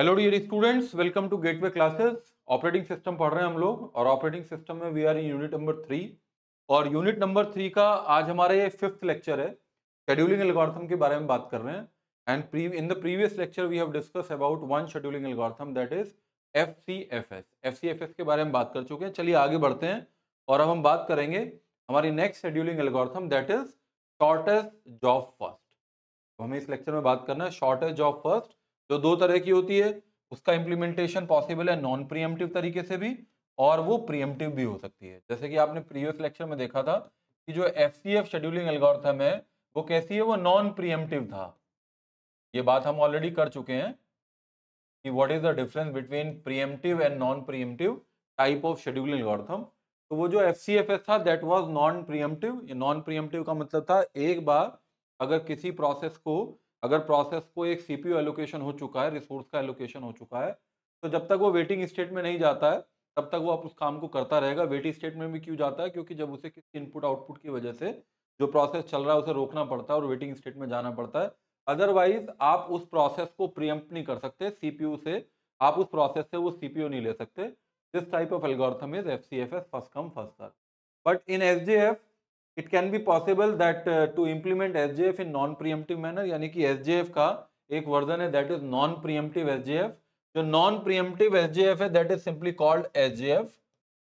Hello dear students welcome to gateway classes operating system पढ़ रहे हैं हम लोग और ऑपरेटिंग सिस्टम में we are in unit number three और यूनिट नंबर थ्री का आज हमारा ये फिफ्थ लेक्चर है शेड्यूलिंग एल्गोरिथम के बारे में बात कर रहे हैं and in the previous lecture we have discuss about one scheduling algorithm that is F C F S F C F S के बारे में बात कर चुके हैं चलिए आगे बढ़ते हैं और अब हम बात करेंगे हमारी next scheduling algorithm that is shortest job first हमें इस लेक्चर में बात करना है शॉर्टेस्ट जॉब फर्स्ट जो दो तरह की होती है उसका इम्प्लीमेंटेशन पॉसिबल है नॉन प्रियमटिव तरीके से भी और वो प्रियमटिव भी हो सकती है जैसे कि आपने प्रीवियस लेक्चर में देखा था कि जो F C F scheduling algorithm है वो कैसी है वो नॉन प्रियमटिव था ये बात हम ऑलरेडी कर चुके हैं कि what is the difference between preemptive and non preemptive type of scheduling algorithm तो वो जो एफ सी एफ एस था that was non preemptive non preemptive का मतलब था एक बार अगर किसी प्रोसेस को अगर प्रोसेस को एक सीपीयू एलोकेशन हो चुका है रिसोर्स का एलोकेशन हो चुका है तो जब तक वो वेटिंग स्टेट में नहीं जाता है तब तक वो आप उस काम को करता रहेगा वेटिंग स्टेट में भी क्यों जाता है क्योंकि जब उसे किसी इनपुट आउटपुट की वजह से जो प्रोसेस चल रहा है उसे रोकना पड़ता है और वेटिंग स्टेट में जाना पड़ता है अदरवाइज आप उस प्रोसेस को प्रियम्प्ट नहीं कर सकते सीपीयू से आप उस प्रोसेस से वो सीपीयू नहीं ले सकते this type of algorithm is F C F S first come first serve but in S J F it can be possible that to implement S ji F in non preemptive manner यानी कि S जी F का एक version है that is non preemptive S ji F जो non preemptive S जी F है that is simply called S J F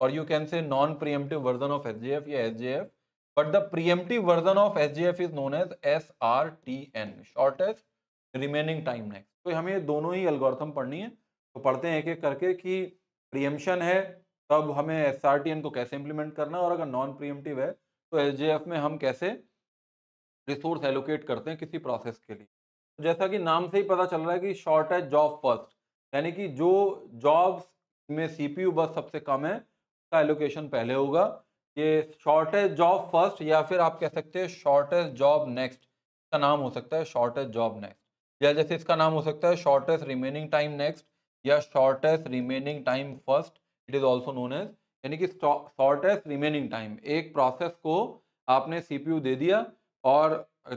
और you can से non preemptive version of S ji F या S ji F but the preemptive version of S ji F is known as S R T N shortest remaining time next तो हमें ये दोनों ही algorithm पढ़नी है तो पढ़ते हैं एक एक करके कि प्रियम्पशन है तब हमें एस आर टी एन को कैसे इम्प्लीमेंट करना है और अगर नॉन प्रियमटिव है तो एस में हम कैसे रिसोर्स एलोकेट करते हैं किसी प्रोसेस के लिए जैसा कि नाम से ही पता चल रहा है कि शॉर्ट है जॉब फर्स्ट यानी कि जो जॉब्स में सीपीयू बस सबसे कम है उसका एलोकेशन पहले होगा ये शॉर्टेज जॉब फर्स्ट या फिर आप कह सकते हैं शॉर्टेज जॉब नेक्स्ट का नाम हो सकता है शॉर्टेज जॉब नेक्स्ट या जैसे इसका नाम हो सकता है शॉर्टेज रिमेनिंग टाइम नेक्स्ट या shortest remaining time first it is also known as यानी कि शॉर्टेस्ट रिमेनिंग टाइम एक प्रोसेस को आपने सीपीयू दे दिया और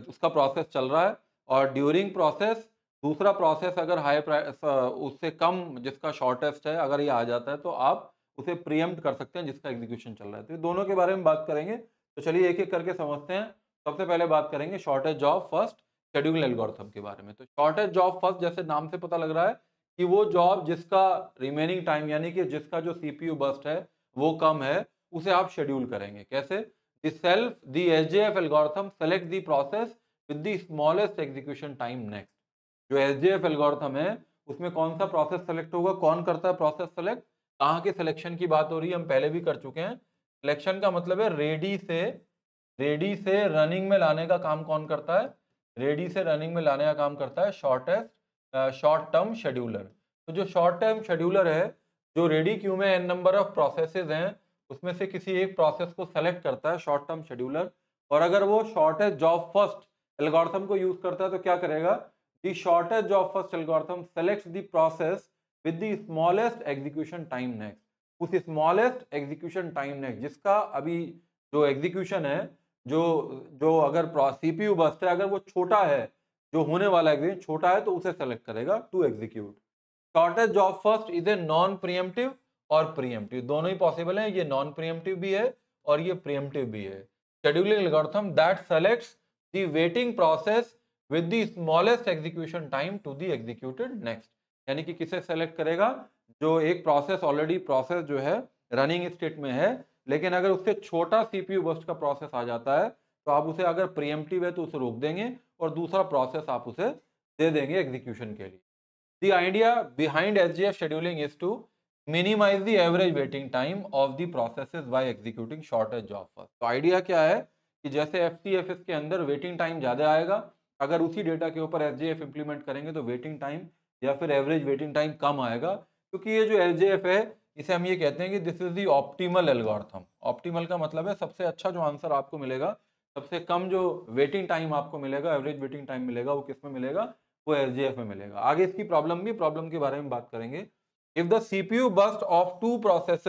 उसका प्रोसेस चल रहा है और ड्यूरिंग प्रोसेस दूसरा प्रोसेस अगर हाई प्राइस उससे कम जिसका शॉर्टेस्ट है अगर ये आ जाता है तो आप उसे प्रियम्प्ट कर सकते हैं जिसका एग्जीक्यूशन चल रहा है तो दोनों के बारे में बात करेंगे तो चलिए एक एक करके समझते हैं सबसे पहले बात करेंगे shortest job first schedule algorithm के बारे में तो शॉर्टेज जॉब फर्स्ट जैसे नाम से पता लग रहा है कि वो जॉब जिसका रिमेनिंग टाइम यानी कि जिसका जो सीपीयू बस्ट है वो कम है उसे आप शेड्यूल करेंगे कैसे the S the F algorithm select the process with the smallest execution time next जो एस एफ एलगोरथम है उसमें कौन सा प्रोसेस सेलेक्ट होगा कौन करता है प्रोसेस सेलेक्ट कहाँ के सिलेक्शन की बात हो रही है हम पहले भी कर चुके हैं सिलेक्शन का मतलब है रेडी से रेडी से रनिंग में लाने का काम कौन करता है रेडी से रनिंग में लाने का काम करता है शॉर्टेस्ट शॉर्ट टर्म शेड्यूलर तो जो शॉर्ट टर्म शेड्यूलर है जो रेडी क्यू में एन नंबर ऑफ प्रोसेसेस हैं उसमें से किसी एक प्रोसेस को सेलेक्ट करता है शॉर्ट टर्म शेड्यूलर और अगर वो शॉर्टेस्ट जॉब फर्स्ट एल्गोरिथम को यूज करता है तो क्या करेगा the shortest job first algorithm select the process with the smallest execution time next उस स्मॉलेस्ट एग्जीक्यूशन टाइम नेक्स्ट जिसका अभी जो एग्जीक्यूशन है जो जो अगर सी पी बस्ट है अगर वो छोटा है जो होने वाला एग्जीक्यूशन छोटा है तो उसे सेलेक्ट करेगा to execute shortest job first is a non preemptive और प्रियमटिव दोनों ही पॉसिबल है ये नॉन प्रियमटिव भी है और ये प्रियमटिव भी है scheduling algorithm that selects the waiting process with the smallest execution time to the executed next यानी कि किसे सेलेक्ट करेगा जो एक प्रोसेस ऑलरेडी प्रोसेस जो है रनिंग स्टेट में है लेकिन अगर उससे छोटा सीपीयू बस्ट का प्रोसेस आ जाता है तो आप उसे अगर प्रियमटिव है तो उसे रोक देंगे और दूसरा प्रोसेस आप उसे दे देंगे एग्जीक्यूशन के लिए The idea behind SGF scheduling is to minimize the average waiting time of the processes by executing shorter job first. so idea kya hai ki jaise F ke andar waiting time zyada aayega agar usi data ke upar sgf implement karenge to waiting time ya fir average waiting time kam aayega kyunki ye jo sgf hai इसे हम ये कहते हैं कि this is the optimal algorithm optimal का मतलब है सबसे अच्छा जो आंसर आपको मिलेगा सबसे कम जो वेटिंग टाइम आपको मिलेगा एवरेज वेटिंग टाइम मिलेगा वो किस में मिलेगा वो एस में मिलेगा आगे इसकी प्रॉब्लम भी प्रॉब्लम के बारे में बात करेंगे if the CPU burst of two process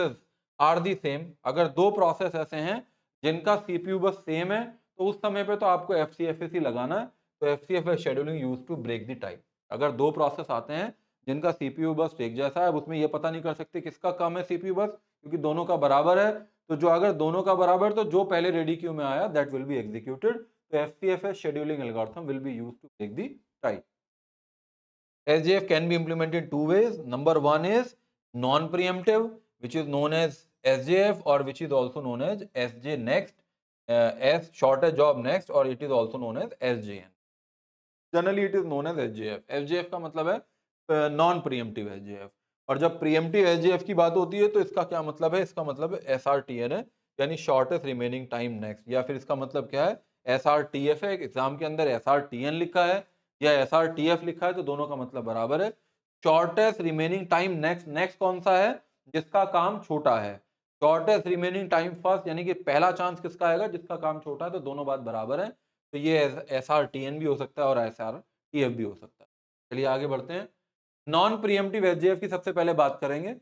are the same अगर दो प्रोसेस ऐसे हैं जिनका सीपीयू बस सेम है तो उस समय पे तो आपको एफ सी एफ एस ही लगाना है तो F C F S scheduling use to break the tie अगर दो प्रोसेस आते हैं जिनका सीपीयू बस एक जैसा है उसमें यह पता नहीं कर सकते किसका कम है सीपीयू बस क्योंकि दोनों का बराबर है तो जो अगर दोनों का बराबर तो जो पहले रेडी क्यू में आया दैट विल बी एग्जीक्यूटेड तो F scheduling algorithm will be use to break the tie SGF can be implemented two ways. Number one is non-preemptive, which is known as SJF or which is also known as SJ next, uh, s shorter job next or it is also known as SJN. Generally it is known as SJF. SJF का मतलब है non preemptive SJF और जब pre-emptive SJF की बात होती है तो इसका क्या मतलब है इसका मतलब एस आर टी एन है यानी शॉर्टेस्ट रिमेनिंग टाइम नेक्स्ट या फिर इसका मतलब क्या है एस आर टी एफ है एग्जाम के अंदर एस आर टी एन लिखा है या एस आर टी एफ लिखा है तो दोनों का मतलब बराबर है shortest remaining time next next कौन सा है जिसका काम छोटा है शॉर्टेस्ट रिमेनिंग टाइम फर्स्ट यानी कि पहला चांस किसका आएगा जिसका काम छोटा है तो दोनों बात बराबर है तो ये एस आर टी एन भी हो सकता है और एस आर टी एफ भी हो सकता है चलिए आगे बढ़ते हैं नॉन प्रियमटिव जी एफ की सबसे पहले बात करेंगे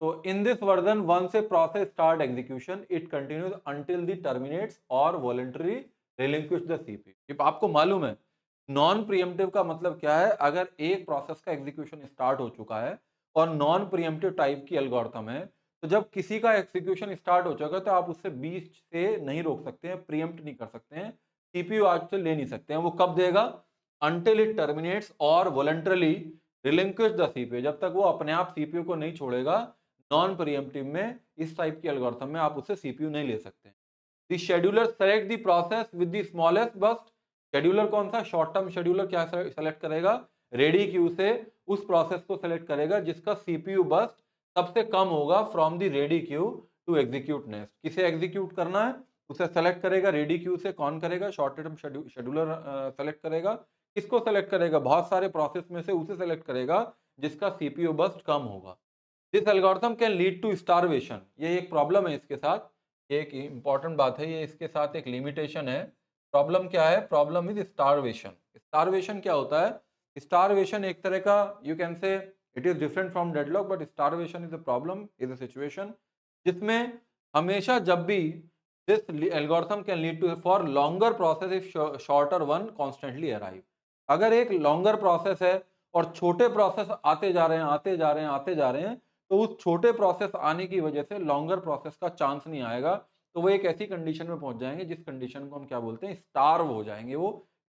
तो इन दिस वर्जन वन से process start execution it continues until the terminates और वॉलेंट्री रिलिंक्विश द सीपी आपको मालूम है नॉन प्रियमटिव का मतलब क्या है अगर एक प्रोसेस का एग्जीक्यूशन स्टार्ट हो चुका है और नॉन प्रियमटिव टाइप की एल्गोरिथम है तो जब किसी का एग्जीक्यूशन स्टार्ट हो चुका है तो आप उससे बीच से नहीं रोक सकते हैं प्रियम्प्ट नहीं कर सकते हैं सीपीयू आज से ले नहीं सकते हैं वो कब देगा अनटिल इट टर्मिनेट्स और वॉलंटरली रिलिंक्विश द सीपीयू जब तक वो अपने आप सीपीयू को नहीं छोड़ेगा नॉन प्रियमटिव में इस टाइप की एल्गोरिथम में आप उससे सीपीयू नहीं ले सकते हैं the scheduler select the process with the smallest burst scheduler कौन सा शॉर्ट टर्म शेड्यूलर क्या सेलेक्ट करेगा रेडी क्यू से उस प्रोसेस को सेलेक्ट करेगा जिसका सीपीयू बस सबसे कम होगा from the ready queue to execute next किसे एग्जीक्यूट करना है उसे सेलेक्ट करेगा रेडी क्यू से कौन करेगा शॉर्ट टर्म शेड्यूलर सेलेक्ट करेगा किसको सेलेक्ट करेगा बहुत सारे प्रोसेस में से उसे सेलेक्ट करेगा जिसका सीपीयू बस्ट कम होगा this algorithm can lead to starvation ये एक प्रॉब्लम है इसके साथ ये एक इंपॉर्टेंट बात है ये इसके साथ एक लिमिटेशन है प्रॉब्लम क्या है प्रॉब्लम इज स्टारवेशन स्टारवेशन क्या होता है स्टारवेशन एक तरह का you can say it is different from deadlock but starvation is a problem is a situation जिसमें हमेशा जब भी this algorithm can lead to for longer process if shorter one constantly arrive अगर एक लॉन्गर प्रोसेस है और छोटे process आते जा रहे हैं आते जा रहे हैं आते जा रहे हैं तो उस छोटे प्रोसेस आने की वजह से लॉन्गर प्रोसेस का चांस नहीं आएगा तो वो एक ऐसी कंडीशन में पहुंच जाएंगे जिस कंडीशन को हम क्या बोलते हैं स्टार्व हो जाएंगे वो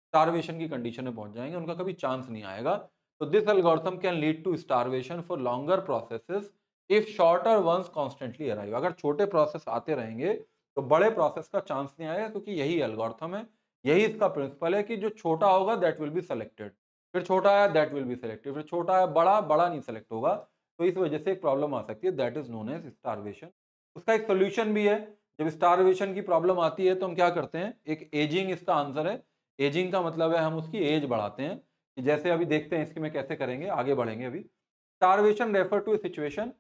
स्टारवेशन की कंडीशन में पहुंच जाएंगे उनका कभी चांस नहीं आएगा तो this algorithm can lead to starvation for longer processes if shorter ones constantly arrive अगर छोटे प्रोसेस आते रहेंगे तो बड़े प्रोसेस का चांस नहीं आएगा क्योंकि यही एल्गोरिथम है यही इसका प्रिंसिपल है कि जो छोटा होगा दैट विल बी सेलेक्टेड फिर छोटा आया दैट विल बी सेलेक्टेड फिर छोटा आया बड़ा बड़ा नहीं सेलेक्ट होगा तो इस वजह से एक प्रॉब्लम आ सकती है that is known as starvation उसका एक सोल्यूशन भी है जब स्टारवेशन की प्रॉब्लम आती है तो हम क्या करते हैं एक एजिंग इसका आंसर है एजिंग का मतलब है हम उसकी एज बढ़ाते हैं कि जैसे अभी देखते हैं इसके में कैसे करेंगे आगे बढ़ेंगे अभी starvation refer to situation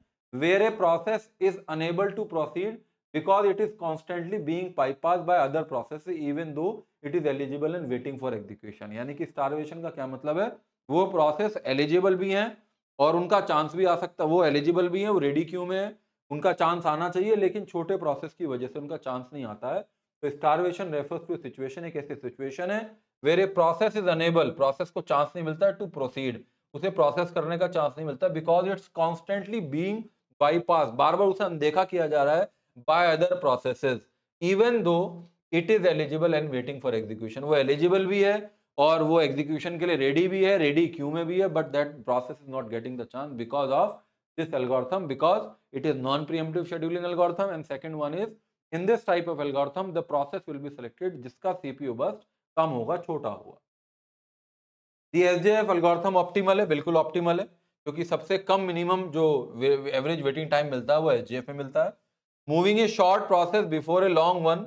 where a process is unable to proceed because it is constantly being bypassed by other process even though it is eligible and waiting for execution यानी कि स्टारवेशन का क्या मतलब है वो प्रोसेस एलिजिबल भी हैं और उनका चांस भी आ सकता है वो एलिजिबल भी हैं वो रेडी क्यू में है उनका चांस आना चाहिए लेकिन छोटे प्रोसेस की वजह से उनका चांस नहीं आता है तो स्टारवेशन रेफर्स टू सिचुएशन एक ऐसी सिचुएशन है where a process is unable process को चांस नहीं मिलता टू प्रोसीड उसे प्रोसेस करने का चांस नहीं मिलता because it's constantly being bypass बार बार उसे अनदेखा किया जा रहा है by other processes even though it is eligible and waiting for execution वो एलिजिबल भी है और वो एग्जीक्यूशन के लिए रेडी भी है रेडी क्यू में भी है but that process is not getting the chance because of this algorithm because it is non-preemptive scheduling algorithm and second one is in this type of algorithm the process will be selected जिसका CPU burst कम होगा छोटा होगा DSJF algorithm optimal है बिल्कुल optimal है क्योंकि सबसे कम मिनिमम जो एवरेज वेटिंग टाइम मिलता है वो एच में मिलता है moving a short process before a long one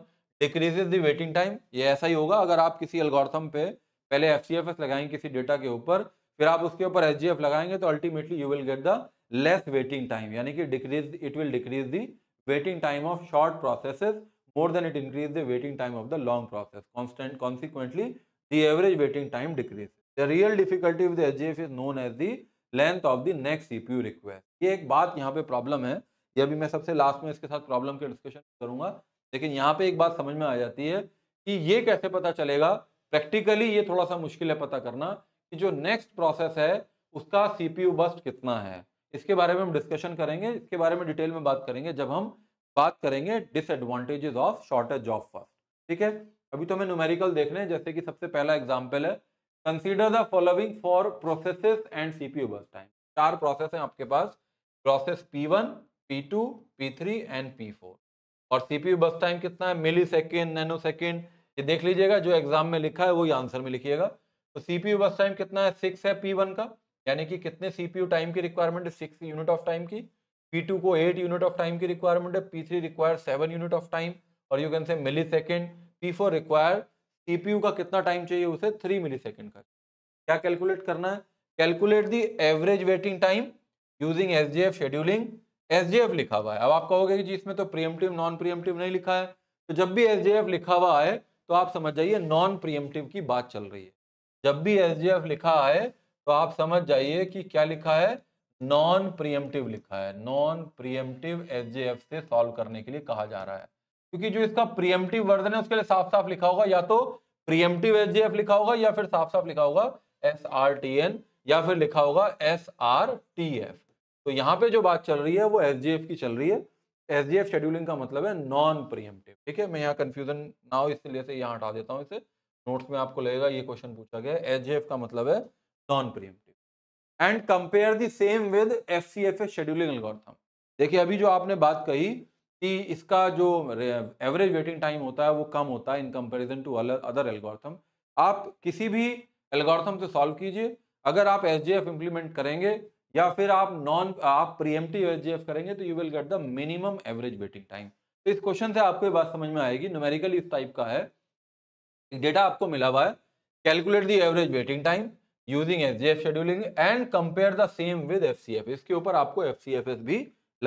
decreases the waiting time ये ऐसा ही होगा अगर आप किसी एल्गोरिथम पे पहले एफ लगाएंगे किसी डेटा के ऊपर फिर आप उसके ऊपर एच लगाएंगे तो ultimately you will get the less waiting time यानी कि decrease it will decrease the waiting time of short processes more than it increase the waiting time of the long process constant consequently the average waiting time decrease the real difficulty with H G F is known as the length of the next C P U request ये एक बात यहाँ पे problem है ये अभी मैं सबसे लास्ट में इसके साथ प्रॉब्लम के डिस्कशन करूंगा लेकिन यहाँ पे एक बात समझ में आ जाती है कि ये कैसे पता चलेगा प्रैक्टिकली ये थोड़ा सा मुश्किल है पता करना कि जो नेक्स्ट प्रोसेस है उसका सी पी यू बस्ट कितना है इसके बारे में हम डिस्कशन करेंगे इसके बारे में डिटेल में बात करेंगे जब हम बात करेंगे disadvantages of shortest of first ठीक है अभी तो हमें न्यूमेरिकल देख रहे हैं जैसे कि सबसे पहला एग्जाम्पल है consider the following for process and CPU burst time चार प्रोसेस हैं आपके पास process P P one two P three and P four और सीपीयू बस टाइम कितना है मिली सेकेंड नैनो सेकेंड ये देख लीजिएगा जो एग्जाम में लिखा है वही आंसर में लिखिएगा तो सीपीयू बस टाइम कितना है सिक्स है पी वन का यानी कि कितने सीपीयू टाइम की रिक्वायरमेंट है सिक्स यूनिट ऑफ टाइम की पी टू को एट यूनिट ऑफ टाइम की रिक्वायरमेंट है P three require seven unit of time और you can say millisecond P four require CPU का कितना टाइम चाहिए उसे थ्री मिली सेकेंड का क्या कैलकुलेट करना है calculate the average waiting time using S ji F scheduling S ji F लिखा हुआ है अब आप कहोगे कि जी इसमें तो प्रियमटिव नॉन प्रियमटिव नहीं लिखा है तो जब भी एस जी एफ लिखा हुआ है तो आप समझ जाइए नॉन प्रियमटिव की बात चल रही है जब भी एस जी एफ लिखा है तो आप समझ जाइए कि क्या लिखा है नॉन प्रियमटिव लिखा है नॉन प्रियमटिव एस से सॉल्व करने के लिए कहा जा रहा है क्योंकि जो इसका प्रियमटिव वर्जन है उसके लिए साफ साफ लिखा होगा या तो प्रियमटिव एस लिखा होगा या फिर साफ साफ लिखा होगा एस या फिर लिखा होगा एस तो यहाँ पे जो बात चल रही है वो एस की चल रही है एस शेड्यूलिंग का मतलब है नॉन प्रियमटिव ठीक है मैं यहाँ कन्फ्यूजन ना हो इसलिए से यहाँ हटा देता हूँ इसे नोट्स में आपको लगेगा ये क्वेश्चन पूछा गया एस का मतलब है compare the same with F C F FCFA scheduling algorithm. देखिए अभी जो आपने बात कही कि इसका जो एवरेज वेटिंग टाइम होता है वो कम होता है in comparison to other algorithm आप किसी भी एल्गोरिथम से सॉल्व कीजिए अगर आप एस जे एफ इम्प्लीमेंट करेंगे या फिर आप नॉन आप प्रियमटिव एस जे एफ करेंगे तो you will get the minimum average waiting time तो इस क्वेश्चन से आपको ये बात समझ में आएगी न्यूमेरिकल इस टाइप का है डेटा आपको मिला हुआ है calculate the average waiting time using S F scheduling and compare the same with F इसके ऊपर आपको एफ एफ सी एस भी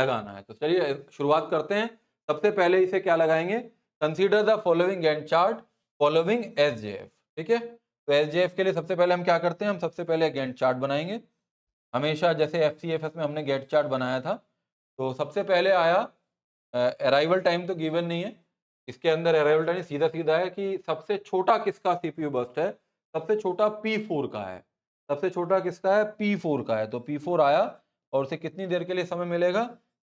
लगाना है तो चलिए शुरुआत करते हैं सबसे पहले इसे क्या लगाएंगे consider the following and chart following S F ठीक है तो एस एफ के लिए सबसे पहले हम क्या करते हैं हम सबसे पहले गैंट चार्ट बनाएंगे हमेशा जैसे एफ सी एफ एस में हमने गैट चार्ट बनाया था तो सबसे पहले आया अराइवल टाइम तो गिवन नहीं है इसके अंदर अराइवल टाइम सीधा सीधा है कि सबसे छोटा किसका सी पी यू बस्ट है सबसे छोटा P4 का है सबसे छोटा किसका है पी फोर का है तो पी फोर आया और उसे कितनी देर के लिए समय मिलेगा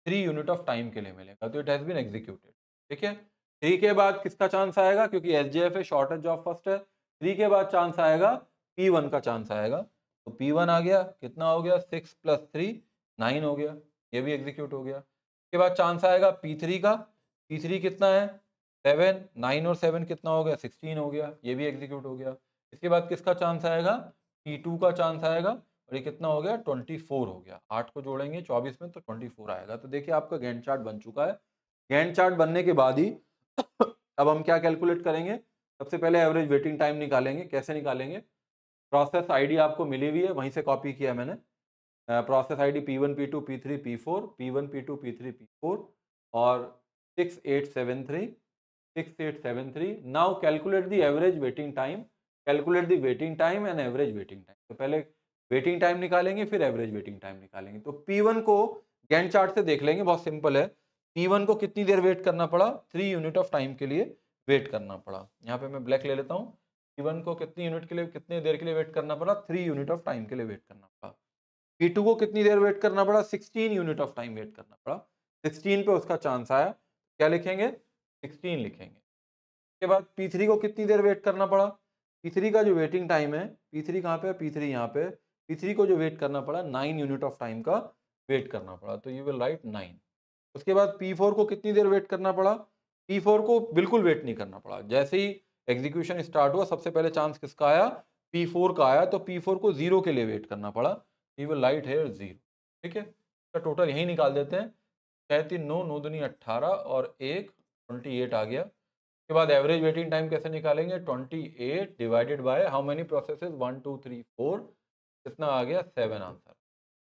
थ्री यूनिट ऑफ टाइम के लिए मिलेगा तो इट हैज़ बीन एग्जीक्यूटेड ठीक है थ्री के बाद किसका चांस आएगा क्योंकि एस जी एफ है शॉर्टेज जॉब फर्स्ट है थ्री के बाद चांस आएगा पी वन का चांस आएगा तो पी वन आ गया कितना हो गया सिक्स प्लस थ्री नाइन हो गया ये भी एग्जीक्यूट हो गया उसके बाद चांस आएगा पी थ्री का पी थ्री कितना है सेवन नाइन और सेवन कितना हो गया सिक्सटीन हो गया ये भी एग्जीक्यूट हो गया इसके बाद किसका चांस आएगा टू का चांस आएगा और ये कितना हो गया ट्वेंटी फोर हो गया आठ को जोड़ेंगे चौबीस में तो ट्वेंटी फोर आएगा तो देखिए आपका गैंड चार्ट बन चुका है गैंड चार्ट बनने के बाद ही अब हम क्या कैलकुलेट करेंगे सबसे पहले एवरेज वेटिंग टाइम निकालेंगे कैसे निकालेंगे प्रोसेस आईडी आपको मिली हुई है वहीं से कॉपी किया मैंने process I D P P P P one two three four P one P two P three P four और six six eight eight seven three seven three now calculate the average waiting time calculate the waiting time and average waiting time तो पहले waiting time निकालेंगे फिर average waiting time निकालेंगे तो P one को गैंड chart से देख लेंगे बहुत सिंपल है पी वन को कितनी देर वेट करना पड़ा थ्री यूनिट ऑफ टाइम के लिए वेट करना पड़ा यहाँ पे मैं ब्लैक ले लेता हूँ पी वन को कितनी यूनिट के लिए कितनी देर के लिए वेट करना पड़ा थ्री यूनिट ऑफ टाइम के लिए वेट करना पड़ा पी टू को कितनी देर वेट करना पड़ा sixteen unit of time wait करना पड़ा सिक्सटीन पे उसका चांस आया क्या लिखेंगे सिक्सटीन लिखेंगे उसके बाद पी थ्री को कितनी देर वेट करना पड़ा पी थ्री का जो वेटिंग टाइम है पी थ्री कहाँ पे पी थ्री यहाँ पे पी थ्री को जो वेट करना पड़ा नाइन यूनिट ऑफ टाइम का वेट करना पड़ा तो यू विल राइट नाइन उसके बाद पी फोर को कितनी देर वेट करना पड़ा पी फोर को बिल्कुल वेट नहीं करना पड़ा जैसे ही एग्जीक्यूशन स्टार्ट हुआ सबसे पहले चांस किसका आया पी फोर का आया तो पी फोर को जीरो के लिए वेट करना पड़ा यू विल राइट है जीरो ठीक है इसका टोटल यही निकाल देते हैं कहती नौ नौ दुनी अट्ठारह और एक ट्वेंटी एट आ गया के बाद एवरेज वेटिंग टाइम कैसे निकालेंगे 28 divided by how many processes one two three four कितना आ गया सेवन आंसर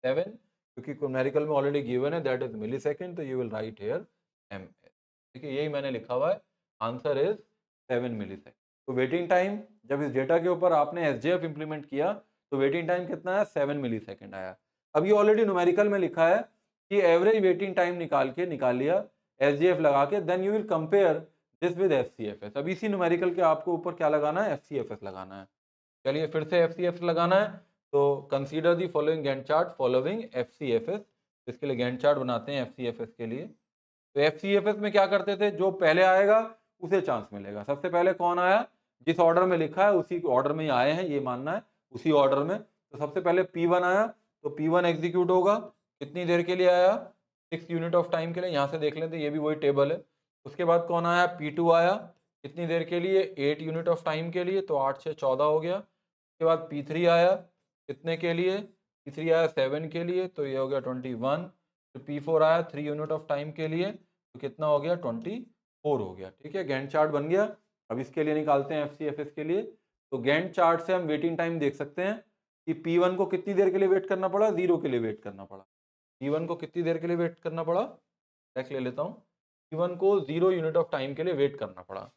सेवन क्योंकि न्यूमेरिकल में ऑलरेडी गिवन है दैट इज मिली सेकेंड तो you will write here M S ठीक है यही मैंने लिखा हुआ है answer is seven millisecond तो वेटिंग टाइम जब इस डेटा के ऊपर आपने एस इंप्लीमेंट किया तो वेटिंग टाइम कितना है सेवन मिली सेकेंड आया अब ये ऑलरेडी न्यूमेरिकल में लिखा है कि एवरेज वेटिंग टाइम निकाल के निकाल लिया एस लगा के then you will compare this with F C F S अब इसी न्यूमेरिकल के आपको ऊपर क्या लगाना है एफ सी एफ एस लगाना है चलिए फिर से एफ सी एफ लगाना है तो consider the following Gantt chart following F C F S इसके लिए गैंड चार्ट बनाते हैं एफ सी एफ एस के लिए तो एफ सी एफ एस में क्या करते थे जो पहले आएगा उसे चांस मिलेगा सबसे पहले कौन आया जिस ऑर्डर में लिखा है उसी ऑर्डर में ही आए हैं ये मानना है उसी ऑर्डर में तो सबसे पहले पी वन आया तो पी वन एग्जीक्यूट होगा कितनी देर के लिए आया सिक्स यूनिट ऑफ टाइम के लिए यहाँ से देख लेते ये भी वही टेबल है उसके बाद कौन आया पी टू आया कितनी देर के लिए एट यूनिट ऑफ टाइम के लिए तो आठ से चौदह हो गया उसके बाद पी थ्री आया कितने के लिए पी थ्री आया सेवन के लिए तो ये हो गया ट्वेंटी वन फिर पी फोर आया थ्री यूनिट ऑफ टाइम के लिए तो कितना हो गया ट्वेंटी फोर हो गया ठीक है गेंट चार्ट बन गया अब इसके लिए निकालते हैं एफ सी एफ एस के लिए तो गेंट चार्ट से हम वेटिंग टाइम देख सकते हैं कि पी वन को कितनी देर के लिए वेट करना पड़ा जीरो के लिए वेट करना पड़ा पी वन को कितनी देर के लिए वेट करना पड़ा चेक ले लेता हूँ P1 को जीरो यूनिट ऑफ टाइम के लिए वेट करना पड़ा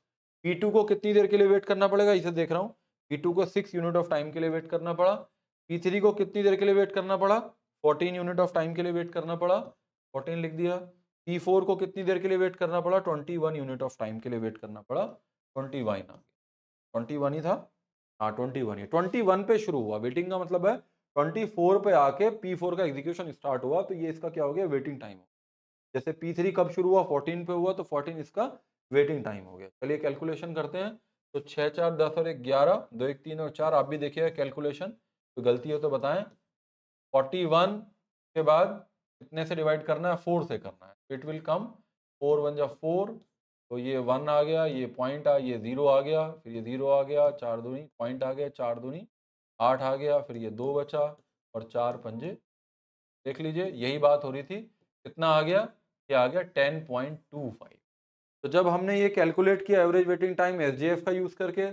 P2 को कितनी देर के लिए वेट करना पड़ेगा इसे देख रहा हूँ P2 को सिक्स यूनिट ऑफ टाइम के लिए वेट करना पड़ा P3 को कितनी देर के लिए वेट करना पड़ा फोर्टीन यूनिट ऑफ टाइम के लिए वेट करना पड़ा फोर्टीन लिख दिया P4 को कितनी देर के लिए वेट करना पड़ा twenty one unit of time के लिए वेट करना पड़ा ट्वेंटी वन ट्वेंटी वन ही था हाँ ट्वेंटी वन ही ट्वेंटी वन पे शुरू हुआ वेटिंग का मतलब है ट्वेंटी फोर पे आके पी फोर का एग्जीक्यूशन स्टार्ट हुआ तो ये इसका क्या हो गया वेटिंग टाइम जैसे P3 कब शुरू हुआ 14 पे हुआ तो 14 इसका वेटिंग टाइम हो गया चलिए कैलकुलेशन करते हैं तो छः चार दस और एक ग्यारह दो एक तीन और चार आप भी देखिएगा कैलकुलेशन तो गलती हो तो बताएं 41 के बाद कितने से डिवाइड करना है फोर से करना है it will come four one जा फोर तो ये वन आ गया ये पॉइंट आ ये ज़ीरो आ गया फिर ये ज़ीरो आ गया चार दूनी पॉइंट आ गया चार दूनी आठ आ गया फिर ये दो बचा और चार पंजे देख लीजिए यही बात हो रही थी कितना आ गया ये आ गया टेन पॉइंट टू फाइव तो जब हमने ये कैलकुलेट किया एवरेज वेटिंग टाइम एस का यूज़ करके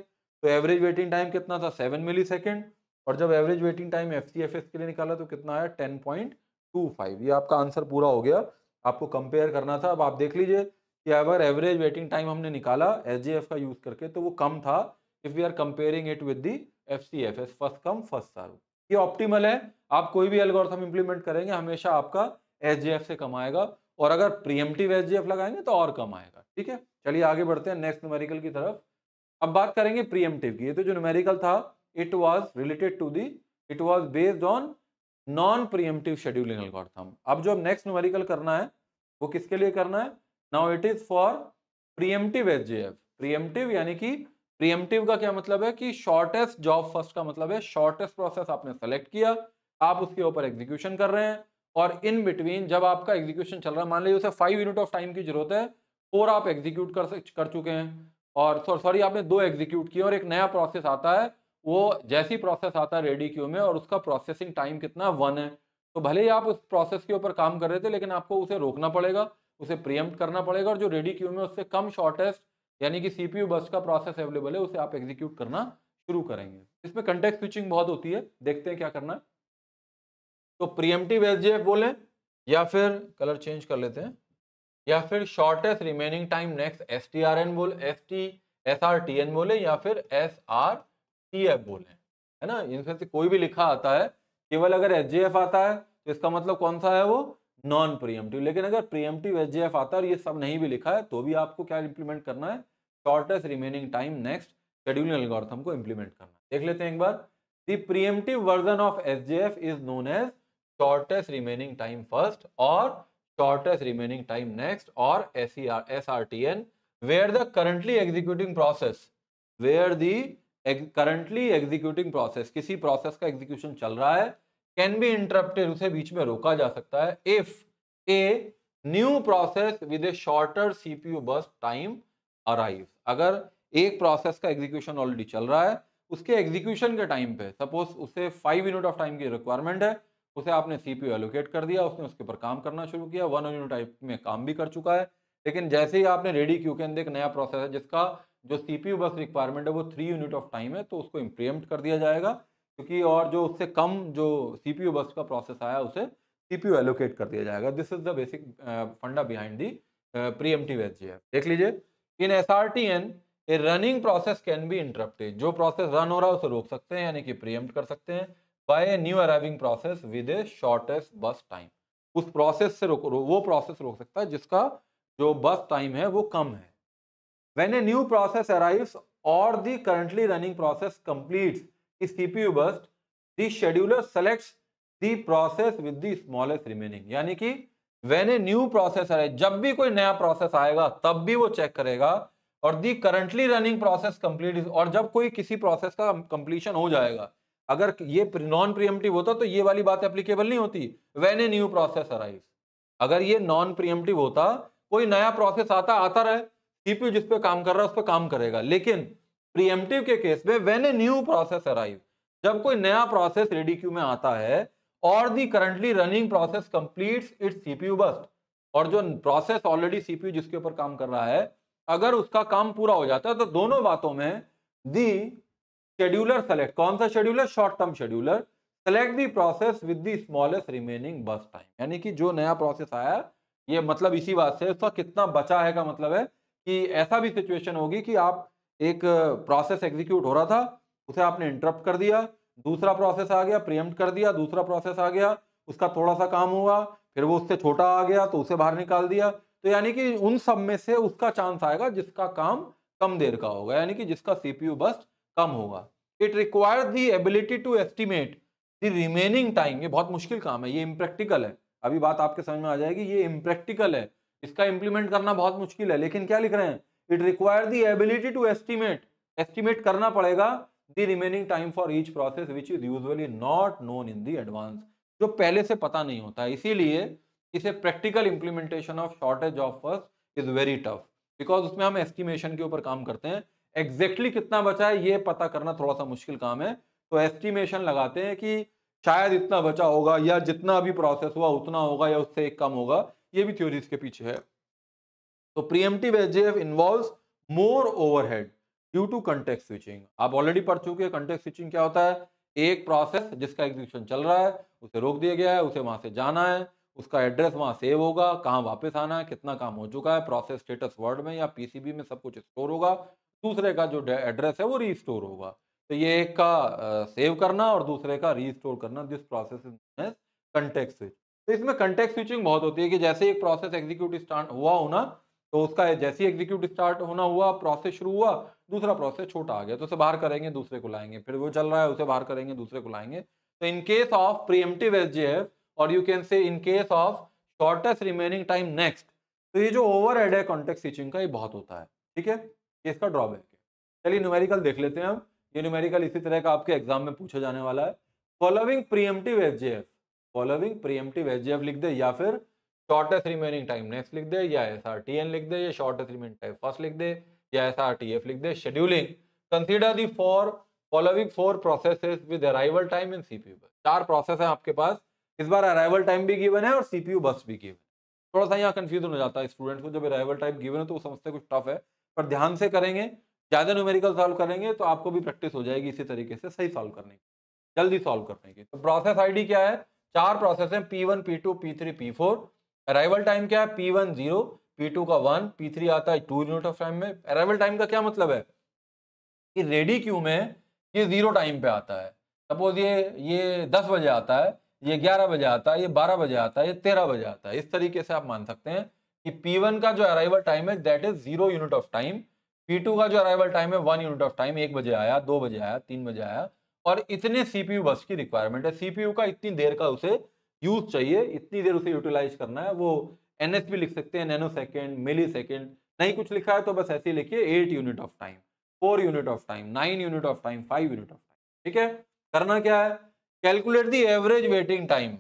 तो एवरेज वेटिंग टाइम कितना था सेवन मिली सेकेंड और जब एवरेज वेटिंग टाइम एफ के लिए निकाला तो कितना आया टेन पॉइंट टू फाइव ये आपका आंसर पूरा हो गया आपको कंपेयर करना था अब आप देख लीजिए कि अगर एवरेज वेटिंग टाइम हमने निकाला एस का यूज़ करके तो वो कम था if we are comparing it with the F C F S first come first serve ये ऑप्टिमल है आप कोई भी एल्गोरिथम इंप्लीमेंट करेंगे हमेशा आपका एच से कम आएगा और अगर प्रीएमटिव एच लगाएंगे तो और कम आएगा ठीक है चलिए आगे बढ़ते हैं नेक्स्ट न्यूमेरिकल की तरफ अब बात करेंगे प्रीएमटिव की ये तो जो न्यूमेरिकल था it was related to the it was based on non preemptive scheduling algorithm अब जो नेक्स्ट न्यूमेरिकल करना है वो किसके लिए करना है now it is for preemptive H preemptive यानी कि प्रीएमटिव का क्या मतलब है कि शॉर्टेस्ट जॉब फर्स्ट का मतलब है शॉर्टेस्ट प्रोसेस आपने सेलेक्ट किया आप उसके ऊपर एग्जीक्यूशन कर रहे हैं और इन बिटवीन जब आपका एग्जीक्यूशन चल रहा है मान लीजिए उसे फाइव यूनिट ऑफ टाइम की जरूरत है फोर आप एग्जीक्यूट कर कर चुके हैं और सॉरी आपने दो एग्जीक्यूट किए और एक नया प्रोसेस आता है वो जैसी प्रोसेस आता है रेडी क्यू में और उसका प्रोसेसिंग टाइम कितना वन है तो भले ही आप उस प्रोसेस के ऊपर काम कर रहे थे लेकिन आपको उसे रोकना पड़ेगा उसे प्रियम्प्ट करना पड़ेगा और जो रेडी क्यू में उससे कम शॉर्टेस्ट यानी कि सी बस का प्रोसेस अवेलेबल है उसे आप एग्जीक्यूट करना शुरू करेंगे इसमें कंटेक्ट स्विचिंग बहुत होती है देखते हैं क्या करना है तो प्रियमटिव एस बोले या फिर कलर चेंज कर लेते हैं या फिर shortest remaining time next S T R N बोल S T S R T N बोले या फिर एस आर टी एफ बोले है ना इनमें से कोई भी लिखा आता है केवल अगर एस जी एफ आता है तो इसका मतलब कौन सा है वो नॉन प्रियमटिव लेकिन अगर प्रियमटिव एस जी एफ आता है और ये सब नहीं भी लिखा है तो भी आपको क्या इंप्लीमेंट करना है shortest remaining time next scheduling algorithm को इम्प्लीमेंट करना है देख लेते हैं एक बार the preemptive version of S ji F is known as shortest remaining time first और shortest remaining time next or SER, SRTN where the currently executing process where the ex currently executing process किसी process का execution चल रहा है can be interrupted उसे बीच में रोका जा सकता है if a new process with a shorter CPU burst time arrives अगर एक process का execution already चल रहा है उसके execution के time पे suppose उसे 5 minute of time की requirement है उसे आपने सी पी एलोकेट कर दिया उसने उसके ऊपर काम करना शुरू किया वन यूनिट टाइप में काम भी कर चुका है लेकिन जैसे ही आपने रेडी क्यू के अंदर एक नया प्रोसेस है जिसका जो सी पी बस रिक्वायरमेंट है वो थ्री यूनिट ऑफ टाइम है तो उसको इम्प्रीम्प्ट कर दिया जाएगा क्योंकि और जो उससे कम जो सी पी बस का प्रोसेस आया उसे सी पी एलोकेट कर दिया जाएगा this is the basic funda behind the preemptive देख लीजिए in S R T N a running process can be interrupted जो प्रोसेस रन हो रहा है उसे रोक सकते हैं यानी कि प्रीएम्प्ट कर सकते हैं by a new arriving process with a shortest burst time उस प्रोसेस से रोको रो, वो प्रोसेस रोक सकता है जिसका जो बस टाइम है वो कम है when a new process arrive और the currently running process complete its CPU burst the scheduler selects the process with the smallest remaining यानी कि when a new process arrive जब भी कोई नया प्रोसेस आएगा तब भी वो चेक करेगा और the currently running process complete और जब कोई किसी प्रोसेस का कंप्लीशन हो जाएगा अगर ये नॉन प्रियमटिव होता तो ये वाली बात एप्लीकेबल नहीं होती when a new process arrive अगर ये नॉन प्रियमटिव होता कोई नया प्रोसेस आता आता रहे सीपी जिस पे काम कर रहा है उस पर काम करेगा लेकिन प्रियमटिव के केस में when a new process arrive जब कोई नया प्रोसेस रेडी क्यू में आता है और the currently running process complete its CPU burst और जो प्रोसेस ऑलरेडी सीपीयू जिसके ऊपर काम कर रहा है अगर उसका काम पूरा हो जाता है तो दोनों बातों में दी शेड्यूलर सेलेक्ट कौन सा scheduler short term scheduler select the process with the smallest remaining burst time यानी कि जो नया प्रोसेस आया ये मतलब इसी बात से उसका कितना बचा है का मतलब है कि ऐसा भी सिचुएशन होगी कि आप एक प्रोसेस एग्जीक्यूट हो रहा था उसे आपने इंटरप्ट कर दिया दूसरा प्रोसेस आ गया प्रियम्प्ट कर दिया दूसरा प्रोसेस आ गया उसका थोड़ा सा काम हुआ फिर वो उससे छोटा आ गया तो उसे बाहर निकाल दिया तो यानी कि उन सब में से उसका चांस आएगा जिसका काम कम देर का होगा यानी कि जिसका सीपीयू बस्ट कम होगा it require the ability to estimate the remaining time ये बहुत मुश्किल काम है ये इम्प्रैक्टिकल है अभी बात आपके समझ में आ जाएगी ये इम्प्रैक्टिकल है इसका इंप्लीमेंट करना बहुत मुश्किल है लेकिन क्या लिख रहे हैं it require the ability to estimate estimate करना पड़ेगा the remaining time for each process which is usually not known in the advance जो पहले से पता नहीं होता है इसीलिए इसे practical implementation of shortest of first is very tough because उसमें हम एस्टिमेशन के ऊपर काम करते हैं एग्जैक्टली exactly कितना बचा है ये पता करना थोड़ा सा मुश्किल काम है तो एस्टिमेशन लगाते हैं कि शायद इतना बचा होगा या जितना भी प्रोसेस हुआ उतना होगा या उससे एक कम होगा ये भी थ्योरीज के पीछे है तो preemptive HJF involves more overhead due to context switching आप ऑलरेडी पढ़ चुके हैं कंटेक्ट स्विचिंग क्या होता है एक प्रोसेस जिसका एग्जीक्यूशन चल रहा है उसे रोक दिया गया है उसे वहां से जाना है उसका एड्रेस वहाँ सेव होगा कहाँ वापस आना है कितना काम हो चुका है प्रोसेस स्टेटस वर्ड में या पीसीबी में सब कुछ स्टोर होगा दूसरे का जो एड्रेस है वो रीस्टोर होगा तो ये एक का सेव करना और दूसरे का रीस्टोर करना this process is context switch तो इसमें कंटेक्ट स्विचिंग बहुत होती है कि जैसे एक प्रोसेस एग्जीक्यूट स्टार्ट हुआ होना तो उसका जैसे ही एग्जीक्यूट स्टार्ट होना हुआ प्रोसेस शुरू हुआ दूसरा प्रोसेस छोटा आ गया तो उसे बाहर करेंगे दूसरे को लाएंगे फिर वो चल रहा है उसे बाहर करेंगे दूसरे को लाएंगे तो in case of preemptive S और you can say in case of shortest remaining time next तो ये जो ओवर हेड है कॉन्टेक्ट स्विचिंग का ये बहुत होता है ठीक है ये इसका ड्रॉबैक है चलिए न्यूमेरिकल देख लेते हैं हम ये न्यूमेरिकल इसी तरह का आपके एग्जाम में पूछा जाने वाला है following preemptive SJF following preemptive F लिख दे या फिर शॉर्टेस्ट रिमेनिंग टाइम नेक्स्ट लिख दे या एस आर टी एन लिख दे या शॉर्टेस्ट रिमेनिंग टाइम फर्स्ट लिख दे या एस आर टी एफ लिख दे scheduling consider the for following four process with arrival time in CPU burst चार प्रोसेस है आपके पास इस बार अराइवल टाइम भी गिवन है और सीपीयू बस भी गिवन थोड़ा सा यहाँ कंफ्यूजन हो जाता है स्टूडेंट्स को जब अराइवल टाइम गिवन है तो वो समझते कुछ टफ है पर ध्यान से करेंगे ज़्यादा न्यूमेरिकल सॉल्व करेंगे तो आपको भी प्रैक्टिस हो जाएगी इसी तरीके से सही सॉल्व करने की जल्दी सॉल्व करने की तो प्रोसेस आईडी क्या है चार प्रोसेस हैं P one P two P three P four arrival time क्या है P one zero P two का वन पी थ्री आता है टू यूनिट ऑफ टाइम में अराइवल टाइम का क्या मतलब है कि रेडी क्यू में ये जीरो टाइम पे आता है सपोज ये ये दस बजे आता है ये ग्यारह बजे आता है ये बारह बजे आता है ये तेरह बजे आता है इस तरीके से आप मान सकते हैं कि P1 का जो अराइवल टाइम है that is zero unit of time P2 का जो अराइवल टाइम है वन यूनिट ऑफ टाइम एक बजे आया दो बजे आया तीन बजे आया और इतने सीपीयू बस की रिक्वायरमेंट है सीपीयू का इतनी देर का उसे यूज चाहिए इतनी देर उसे यूटिलाइज करना है वो एन लिख सकते हैं नैनो सेकेंड मिली सेकेंड नहीं कुछ लिखा है तो बस ऐसे ही लिखिए eight unit of time four unit of time nine unit of time five unit of time ठीक है करना क्या है calculate the average waiting time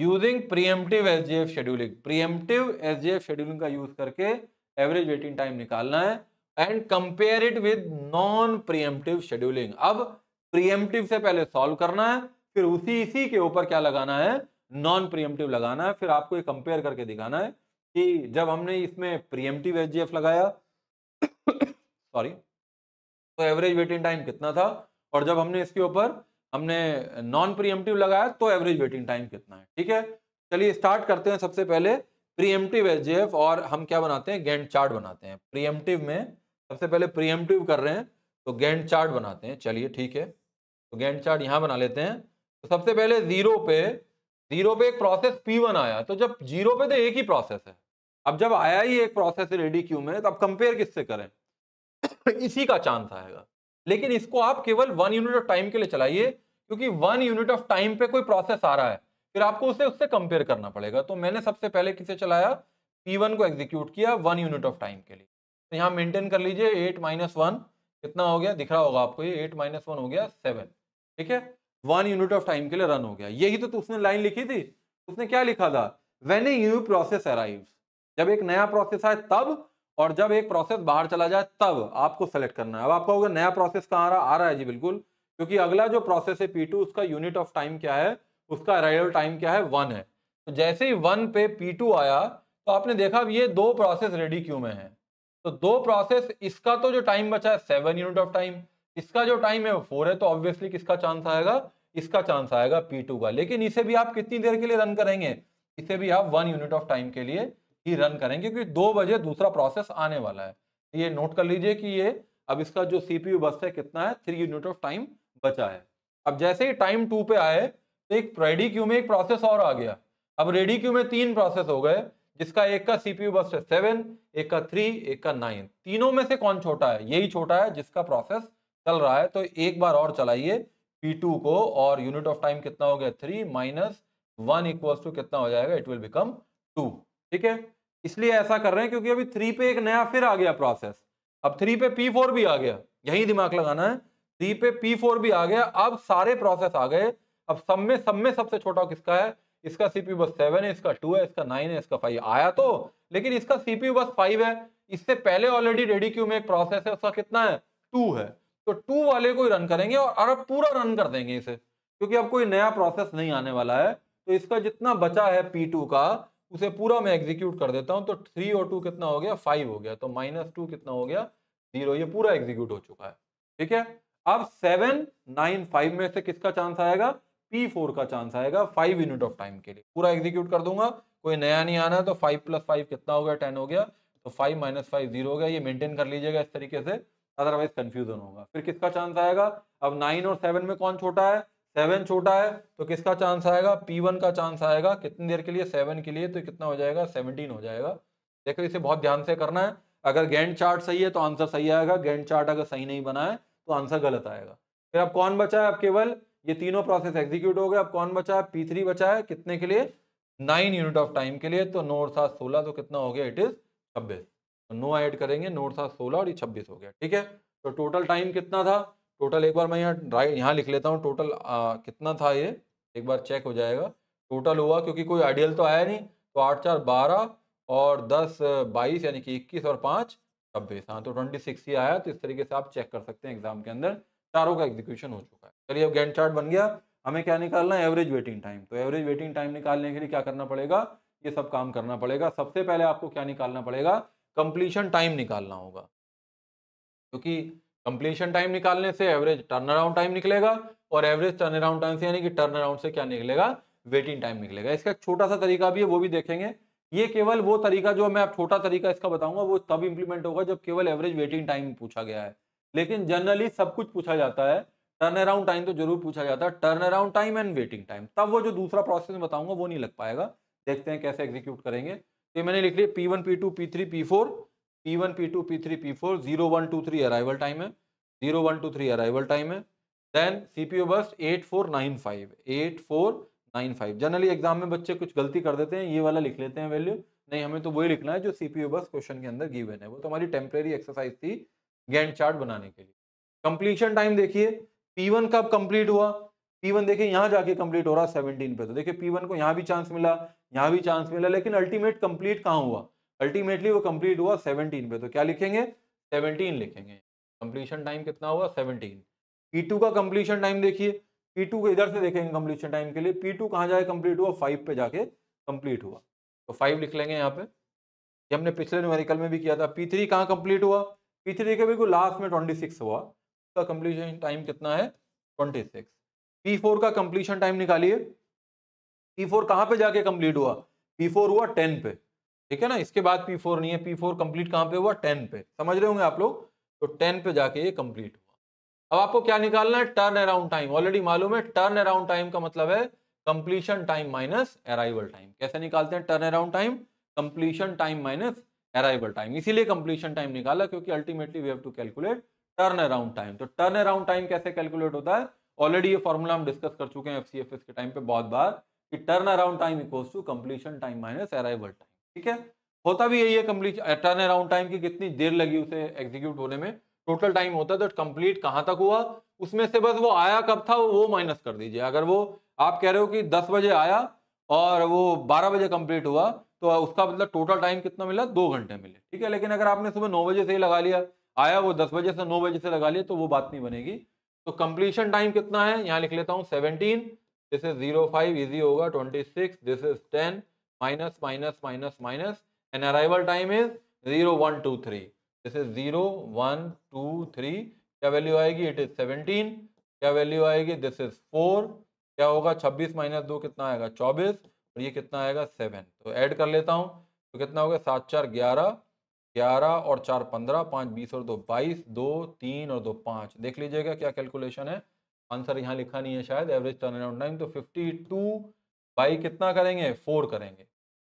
using preemptive F scheduling preemptive F scheduling का यूज करके एवरेज वेटिंग टाइम निकालना है and compare it with non preemptive scheduling अब प्रीएम्प्टिव से पहले सॉल्व करना है फिर उसी इसी के ऊपर क्या लगाना है नॉन प्रीएम्प्टिव लगाना है फिर आपको ये कंपेयर करके दिखाना है कि जब हमने इसमें प्रीएम्प्टिव एसजीएफ लगाया सॉरी तो एवरेज वेटिंग टाइम कितना था और जब हमने इसके ऊपर हमने नॉन प्रीएम्प्टिव लगाया तो एवरेज वेटिंग टाइम कितना है ठीक है चलिए स्टार्ट करते हैं सबसे पहले प्रीएम्प्टिव एफ और हम क्या बनाते हैं गेंट चार्ट बनाते हैं प्रीएम्प्टिव में सबसे पहले प्रीएम्प्टिव कर रहे हैं तो गेंट चार्ट बनाते हैं चलिए ठीक है तो गेंट चार्ट यहाँ बना लेते हैं तो सबसे पहले जीरो पे जीरो पे एक प्रोसेस वन आया तो जब जीरो पे तो एक ही प्रोसेस है अब जब आया ही एक प्रोसेस रेडी क्यू में तो अब कंपेयर किससे करें इसी का चांस आएगा लेकिन इसको आप केवल वन यूनिट ऑफ टाइम के लिए चलाइए क्योंकि वन यूनिट ऑफ टाइम पे कोई प्रोसेस आ रहा है फिर आपको उसे उससे कंपेयर करना पड़ेगा तो मैंने सबसे पहले किसे चलाया पी वन को एग्जीक्यूट किया वन यूनिट ऑफ टाइम के लिए तो यहाँ मेंटेन कर लीजिए एट माइनस वन कितना हो गया दिख रहा होगा आपको ये एट माइनस वन हो गया सेवन ठीक है वन यूनिट ऑफ टाइम के लिए रन हो गया यही तो, तो उसने लाइन लिखी थी उसने क्या लिखा था when a new process arrive जब एक नया प्रोसेस आए तब और जब एक प्रोसेस बाहर चला जाए तब आपको सेलेक्ट करना है अब आप कहोगे नया प्रोसेस कहाँ आ रहा आ रहा है जी बिल्कुल क्योंकि अगला जो प्रोसेस है पी टू उसका यूनिट ऑफ टाइम क्या है उसका अराइवल टाइम क्या है वन है तो जैसे ही वन पे पी टू आया तो आपने देखा ये दो प्रोसेस रेडी क्यू में है तो दो प्रोसेस इसका तो जो टाइम बचा है सेवन यूनिट ऑफ टाइम इसका जो टाइम है वो फोर है तो ऑब्वियसली किसका चांस आएगा इसका चांस आएगा पी टू का लेकिन इसे भी आप कितनी देर के लिए रन करेंगे इसे भी आप वन यूनिट ऑफ टाइम के लिए ही रन करेंगे क्योंकि दो बजे दूसरा प्रोसेस आने वाला है ये नोट कर लीजिए कि ये अब इसका जो सीपीयू बस है कितना है थ्री यूनिट ऑफ टाइम बचा है अब जैसे ही टाइम टू पे आए तो एक रेडी क्यू में एक प्रोसेस और आ गया अब रेडी क्यू में तीन प्रोसेस हो गए जिसका एक का सीपीयू बस्ट है सेवन एक का थ्री एक का नाइन तीनों में से कौन छोटा है यही छोटा है जिसका प्रोसेस चल रहा है तो एक बार और चलाइए पी टू को और यूनिट ऑफ टाइम कितना हो गया three minus one equals two कितना हो जाएगा इट विल बिकम टू ठीक है इसलिए ऐसा कर रहे हैं क्योंकि अभी थ्री पे एक नया फिर आ गया प्रोसेस अब थ्री पे पी फोर भी आ गया यही दिमाग लगाना है डी पे पी फोर भी आ गया अब सारे प्रोसेस आ गए अब सब में सब में सबसे छोटा किसका है इसका सीपी बस सेवन है इसका टू है इसका नाइन है इसका फाइव आया तो लेकिन इसका सीपी बस फाइव है इससे पहले ऑलरेडी रेडी क्यू में एक प्रोसेस है उसका कितना है टू है तो टू वाले को ही रन करेंगे और अब पूरा रन कर देंगे इसे क्योंकि अब कोई नया प्रोसेस नहीं आने वाला है तो इसका जितना बचा है पी टू का उसे पूरा मैं एग्जीक्यूट कर देता हूं तो थ्री और टू कितना हो गया फाइव हो गया तो माइनस टू कितना हो गया जीरो ये पूरा एग्जीक्यूट हो चुका है ठीक है अब सेवन नाइन फाइव में से किसका चांस आएगा पी फोर का चांस आएगा फाइव यूनिट ऑफ टाइम के लिए पूरा एग्जीक्यूट कर दूंगा कोई नया नहीं आना तो फाइव प्लस फाइव कितना हो गया टेन हो गया तो फाइव माइनस फाइव जीरो हो गया ये मेंटेन कर लीजिएगा इस तरीके से अदरवाइज कंफ्यूजन होगा फिर किसका चांस आएगा अब नाइन और सेवन में कौन छोटा है सेवन छोटा है तो किसका चांस आएगा पी वन का चांस आएगा कितनी देर के लिए सेवन के लिए तो कितना हो जाएगा सेवनटीन हो जाएगा देखो इसे बहुत ध्यान से करना है अगर गेंट चार्ट सही है तो आंसर सही आएगा गेंट चार्ट अगर सही नहीं बना है आंसर गलत आएगा फिर अब कौन बचा है अब केवल ये तीनों प्रोसेस एग्जीक्यूट हो गए अब कौन बचा है पी थ्री बचा है कितने के लिए नाइन यूनिट ऑफ टाइम के लिए तो नौ और सात सोलह तो कितना हो गया इट इज छब्बीस नो तो ऐड करेंगे नौ और सात सोलह और ये छब्बीस हो गया ठीक है तो टोटल टाइम कितना था टोटल एक बार मैं यहाँ राइट यहाँ लिख लेता हूँ टोटल कितना था ये एक बार चेक हो जाएगा टोटल हुआ क्योंकि कोई आइडियल तो आया नहीं तो आठ चार बारह और दस बाईस यानी कि इक्कीस और पाँच बेस हाँ तो ट्वेंटी सिक्स ही आया तो इस तरीके से आप चेक कर सकते हैं एग्जाम के अंदर चारों का एग्जीक्यूशन हो चुका है चलिए अब गेंट चार्ट बन गया हमें क्या निकालना है एवरेज वेटिंग टाइम तो एवरेज वेटिंग टाइम निकालने के लिए क्या करना पड़ेगा ये सब काम करना पड़ेगा सबसे पहले आपको क्या निकालना पड़ेगा कंप्लीशन टाइम निकालना होगा क्योंकि कंप्लीशन टाइम निकालने से एवरेज टर्न अराउंड टाइम निकलेगा और एवरेज टर्न अराउंड टाइम से यानी कि टर्न अराउंड से क्या निकलेगा वेटिंग टाइम निकलेगा इसका एक छोटा सा तरीका भी है वो भी देखेंगे ये केवल वो तरीका जो मैं आप छोटा तरीका इसका बताऊंगा वो तब इम्प्लीमेंट होगा जब केवल एवरेज वेटिंग टाइम पूछा गया है लेकिन जनरली सब कुछ पूछा जाता है टर्न अराउंड टाइम तो जरूर पूछा जाता है turn around time and waiting time तब वो जो दूसरा प्रोसेस बताऊंगा वो नहीं लग पाएगा देखते हैं कैसे एग्जीक्यूट करेंगे तो मैंने लिख लिया P one P two P three P four P one P two P three P four zero one two three arrival time है zero one two three arrival time है then C P O burst eight four nine five eight four nine five generally exam में बच्चे कुछ गलती कर देते हैं ये वाला लिख लेते हैं वैल्यू नहीं हमें तो वही लिखना है जो सीपीयू बस क्वेश्चन के अंदर गिवन है वो तो हमारी टेम्परेरी एक्सरसाइज थी गैंड चार्ट बनाने के लिए कंप्लीशन टाइम देखिए पी वन कब कंप्लीट हुआ पी वन देखिए यहाँ जाके कंप्लीट हो रहा है सेवनटीन पे तो देखिए पी वन को यहाँ भी चांस मिला यहाँ भी चांस मिला लेकिन अल्टीमेट कंप्लीट कहाँ हुआ अल्टीमेटली वो कंप्लीट हुआ सेवनटीन पे तो क्या लिखेंगे सेवनटीन लिखेंगे कंप्लीशन टाइम कितना हुआ सेवनटीन पी टू का कंप्लीशन टाइम देखिए पी टू इधर से देखेंगे कंप्लीशन टाइम के लिए पी टू कहाँ जाए कंप्लीट हुआ फाइव पे जाके कंप्लीट हुआ तो फाइव लिख लेंगे यहाँ पे ये हमने पिछले न्यूमेरिकल में भी किया था पी थ्री कहाँ कंप्लीट हुआ P3 थ्री के बिल्कुल लास्ट में ट्वेंटी सिक्स हुआ उसका कंप्लीशन टाइम कितना है ट्वेंटी सिक्स पी फोर का कंप्लीशन टाइम निकालिए पी फोर कहाँ पे जाके कंप्लीट हुआ पी फोर हुआ टेन पे ठीक है ना इसके बाद पी फोर नहीं है पी फोर कंप्लीट कहाँ पे हुआ टेन पे समझ रहे होंगे आप लोग तो टेन पे जाके ये कंप्लीट अब आपको क्या निकालना है टर्न अराउंड टाइम ऑलरेडी मालूम है टर्न अराउंड टाइम का मतलब है completion time minus arrival time कैसे निकालते हैं turn around time completion time minus arrival time इसीलिए कंप्लीशन टाइम निकाला क्योंकि ultimately we have to calculate turn around time तो टर्न अराउंड टाइम कैसे कैलकुलेट होता है ऑलरेडी ये फॉर्मूला हम डिस्कस कर चुके हैं एफ सी एफ एस के टाइम पे बहुत बार कि turn around time equals to completion time minus arrival time ठीक है होता भी यही है कंप्लीट टर्न अराउंड टाइम की कितनी देर लगी उसे एग्जीक्यूट होने में टोटल टाइम होता है तो कंप्लीट कहाँ तक हुआ उसमें से बस वो आया कब था वो माइनस कर दीजिए अगर वो आप कह रहे हो कि दस बजे आया और वो बारह बजे कंप्लीट हुआ तो उसका मतलब टोटल टाइम कितना मिला दो घंटे मिले ठीक है लेकिन अगर आपने सुबह नौ बजे से ही लगा लिया आया वो दस बजे से नौ बजे से लगा लिया तो वो बात नहीं बनेगी तो कंप्लीशन टाइम कितना है यहाँ लिख लेता हूँ seventeen this is zero five easy होगा twenty six this is ten minus minus minus minus and arrival time is zero one two three जैसे ज़ीरो वन टू थ्री क्या वैल्यू आएगी इट इज़ सेवनटीन क्या value आएगी this is four क्या होगा छब्बीस minus दो कितना आएगा चौबीस और ये कितना आएगा सेवन तो ऐड कर लेता हूँ तो कितना हो गया सात चार ग्यारह ग्यारह और चार पंद्रह पाँच बीस और दो बाईस दो तीन और दो पाँच देख लीजिएगा क्या कैलकुलेशन है आंसर यहाँ लिखा नहीं है शायद एवरेज टर्न अराउंड टाइम तो फिफ्टी टू बाई कितना करेंगे फोर करेंगे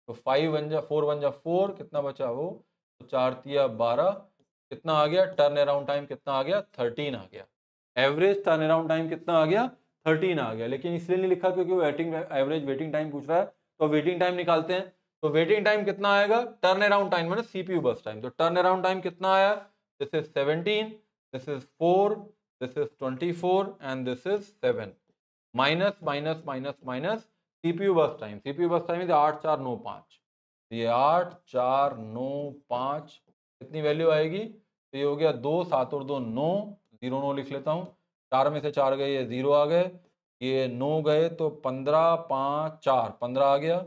तो फाइव वन जा फोर वन जा फोर कितना बचा वो तो चार तिया बारह कितना आ गया टर्न अराउंड टाइम कितना आ गया थर्टीन आ गया एवरेज टर्न अराउंड टाइम कितना आ गया थर्टीन आ गया लेकिन इसलिए नहीं लिखा क्योंकि वेटिंग एवरेज वेटिंग टाइम पूछ रहा है तो वेटिंग टाइम निकालते हैं तो वेटिंग टाइम कितना आएगा टर्न अराउंड टाइम मैंने सीपीयू बस टाइम तो टर्न अराउंड टाइम कितना आया this is seventeen this is four this is twenty four and this is seven minus minus minus minus CPU burst time CPU burst time is आठ चार नौ पाँच ये आठ चार नौ पाँच कितनी वैल्यू आएगी तो ये हो गया दो सात और दो नौ जीरो नौ लिख लेता हूँ चार में से चार गए ये जीरो आ गए ये नौ गए तो पंद्रह पाँच चार पंद्रह आ गया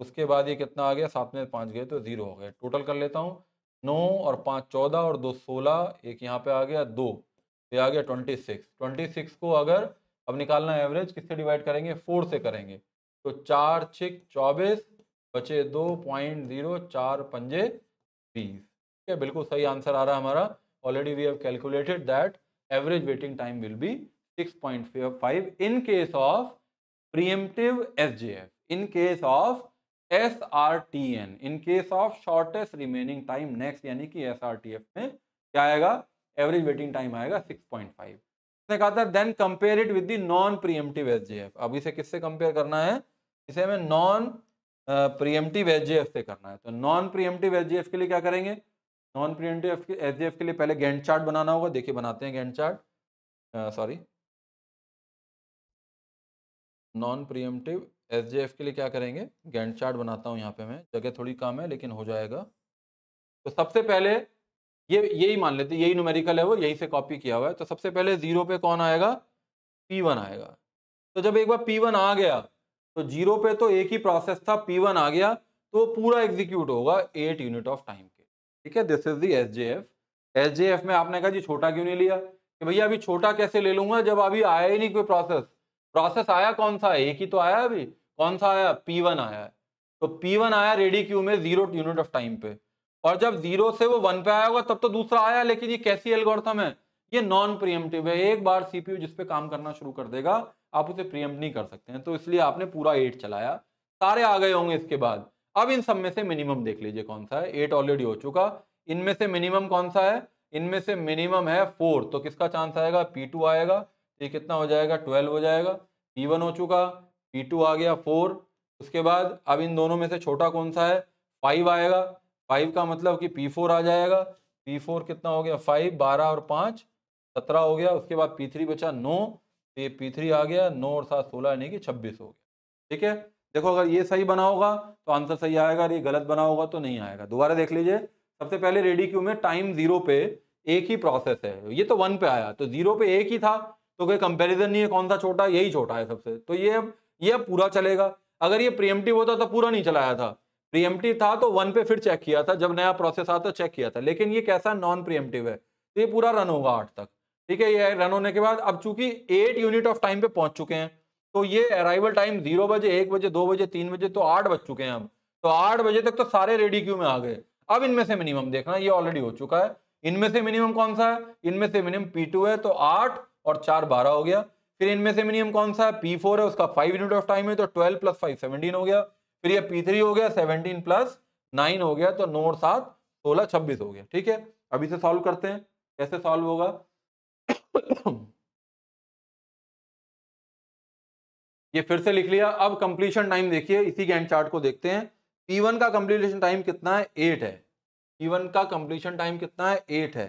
उसके बाद ये कितना आ गया सात में पाँच गए तो जीरो हो गए टोटल कर लेता हूँ नौ और पाँच चौदह और दो सोलह एक यहाँ पे आ गया दो ये आ गया ट्वेंटी सिक्स ट्वेंटी सिक्स को अगर अब निकालना एवरेज किससे डिवाइड करेंगे फोर से करेंगे तो चार छिक चौबीस बचे दो पॉइंट जीरो चार पंजे बीस ठीक है बिल्कुल सही आंसर आ रहा है हमारा already we have calculated that average waiting time will be six point five in case of preemptive S J F in case of S R T N in case of shortest remaining time next यानी कि S R T F में क्या आएगा average waiting time आएगा six point five उसने कहा था then compare it with the non preemptive S J F अब इसे किससे कंपेयर करना है इसे हमें नॉन प्रीएमटिव एच से करना है तो नॉन प्रीएमटिव एच के लिए क्या करेंगे नॉन प्रीएमटिव एच के लिए पहले गेंट चार्ट बनाना होगा देखिए बनाते हैं Gantt chart sorry non preemptive H के लिए क्या करेंगे गेंट चार्ट बनाता हूँ यहाँ पे मैं जगह थोड़ी कम है लेकिन हो जाएगा तो सबसे पहले ये यही मान लेते यही न्यूमेरिकल है वो यही से कॉपी किया हुआ है तो सबसे पहले जीरो पे कौन आएगा पी वन आएगा तो जब एक बार पी वन आ गया तो जीरो पे तो एक ही प्रोसेस था पी वन आ गया तो पूरा एग्जीक्यूट होगा एट यूनिट ऑफ टाइम के ठीक है this is the S J F S J F में आपने कहा जी छोटा क्यों नहीं लिया कि भैया अभी छोटा कैसे ले लूंगा जब अभी आया ही नहीं कोई प्रोसेस प्रोसेस आया कौन सा एक ही तो आया अभी कौन सा आया पी वन आया तो पी वन आया रेडी क्यू में जीरो यूनिट ऑफ टाइम पे और जब जीरो से वो वन पे आया होगा तब तो दूसरा आया लेकिन ये कैसी एल्गोरिथम है ये नॉन प्रियमटिव है एक बार सीपीयू जिस पे काम करना शुरू कर देगा आप उसे प्रियम नहीं कर सकते हैं तो इसलिए आपने पूरा एट चलाया सारे आ गए होंगे इसके बाद अब इन सब में से मिनिमम देख लीजिए कौन सा है एट ऑलरेडी हो चुका इनमें से मिनिमम कौन सा है इनमें से मिनिमम है फोर तो किसका चांस आएगा पी टू आएगा तो ये कितना हो जाएगा ट्वेल्व हो जाएगा पी वन हो चुका पी टू आ गया फोर उसके बाद अब इन दोनों में से छोटा कौन सा है फाइव आएगा फाइव का मतलब कि पी फोर आ जाएगा पी फोर कितना हो गया फाइव बारह और पाँच सत्रह हो गया उसके बाद पी थ्री बचा नौ तो ये पी थ्री आ गया नौ और सात सोलह यानी कि छब्बीस हो गया ठीक है देखो अगर ये सही बना होगा तो आंसर सही आएगा और ये गलत बना होगा तो नहीं आएगा दोबारा देख लीजिए सबसे पहले रेडी क्यू में टाइम जीरो पे एक ही प्रोसेस है ये तो वन पे आया तो जीरो पे एक ही था तो कोई कंपैरिजन नहीं है कौन सा छोटा यही छोटा है सबसे तो ये अब ये अब पूरा चलेगा अगर ये प्रियमटिव होता तो पूरा नहीं चलाया था प्रियमटिव था तो वन पे फिर चेक किया था जब नया प्रोसेस आता तो चेक किया था लेकिन ये कैसा नॉन प्रियमटिव है तो ये पूरा रन होगा आठ तक ठीक है ये रन होने के बाद अब चूंकि एट यूनिट ऑफ टाइम पे पहुंच चुके हैं तो ये अराइवल टाइम जीरो बजे एक बजे दो बजे तीन बजे तो आठ बज चुके हैं हम तो आठ बजे तक तो सारे रेडी क्यू में आ गए अब इनमें से मिनिमम देखना ये ऑलरेडी हो चुका है इनमें से मिनिमम कौन सा है इनमें से मिनिमम पी टू है तो आठ और चार बारह हो गया फिर इनमें से मिनिमम कौन सा है पी फोर है उसका फाइव यूनिट ऑफ टाइम है तो ट्वेल्व प्लस फाइव सेवनटीन हो गया फिर यह पी थ्री हो गया सेवनटीन प्लस नाइन हो गया तो नौ और सात सोलह छब्बीस हो गया ठीक है अभी से सॉल्व करते हैं कैसे सॉल्व होगा ये फिर से लिख लिया अब कंप्लीशन टाइम देखिए इसी गैंड चार्ट को देखते हैं P1 का कंप्लीशन टाइम कितना है एट है P1 का कंप्लीशन टाइम कितना है एट है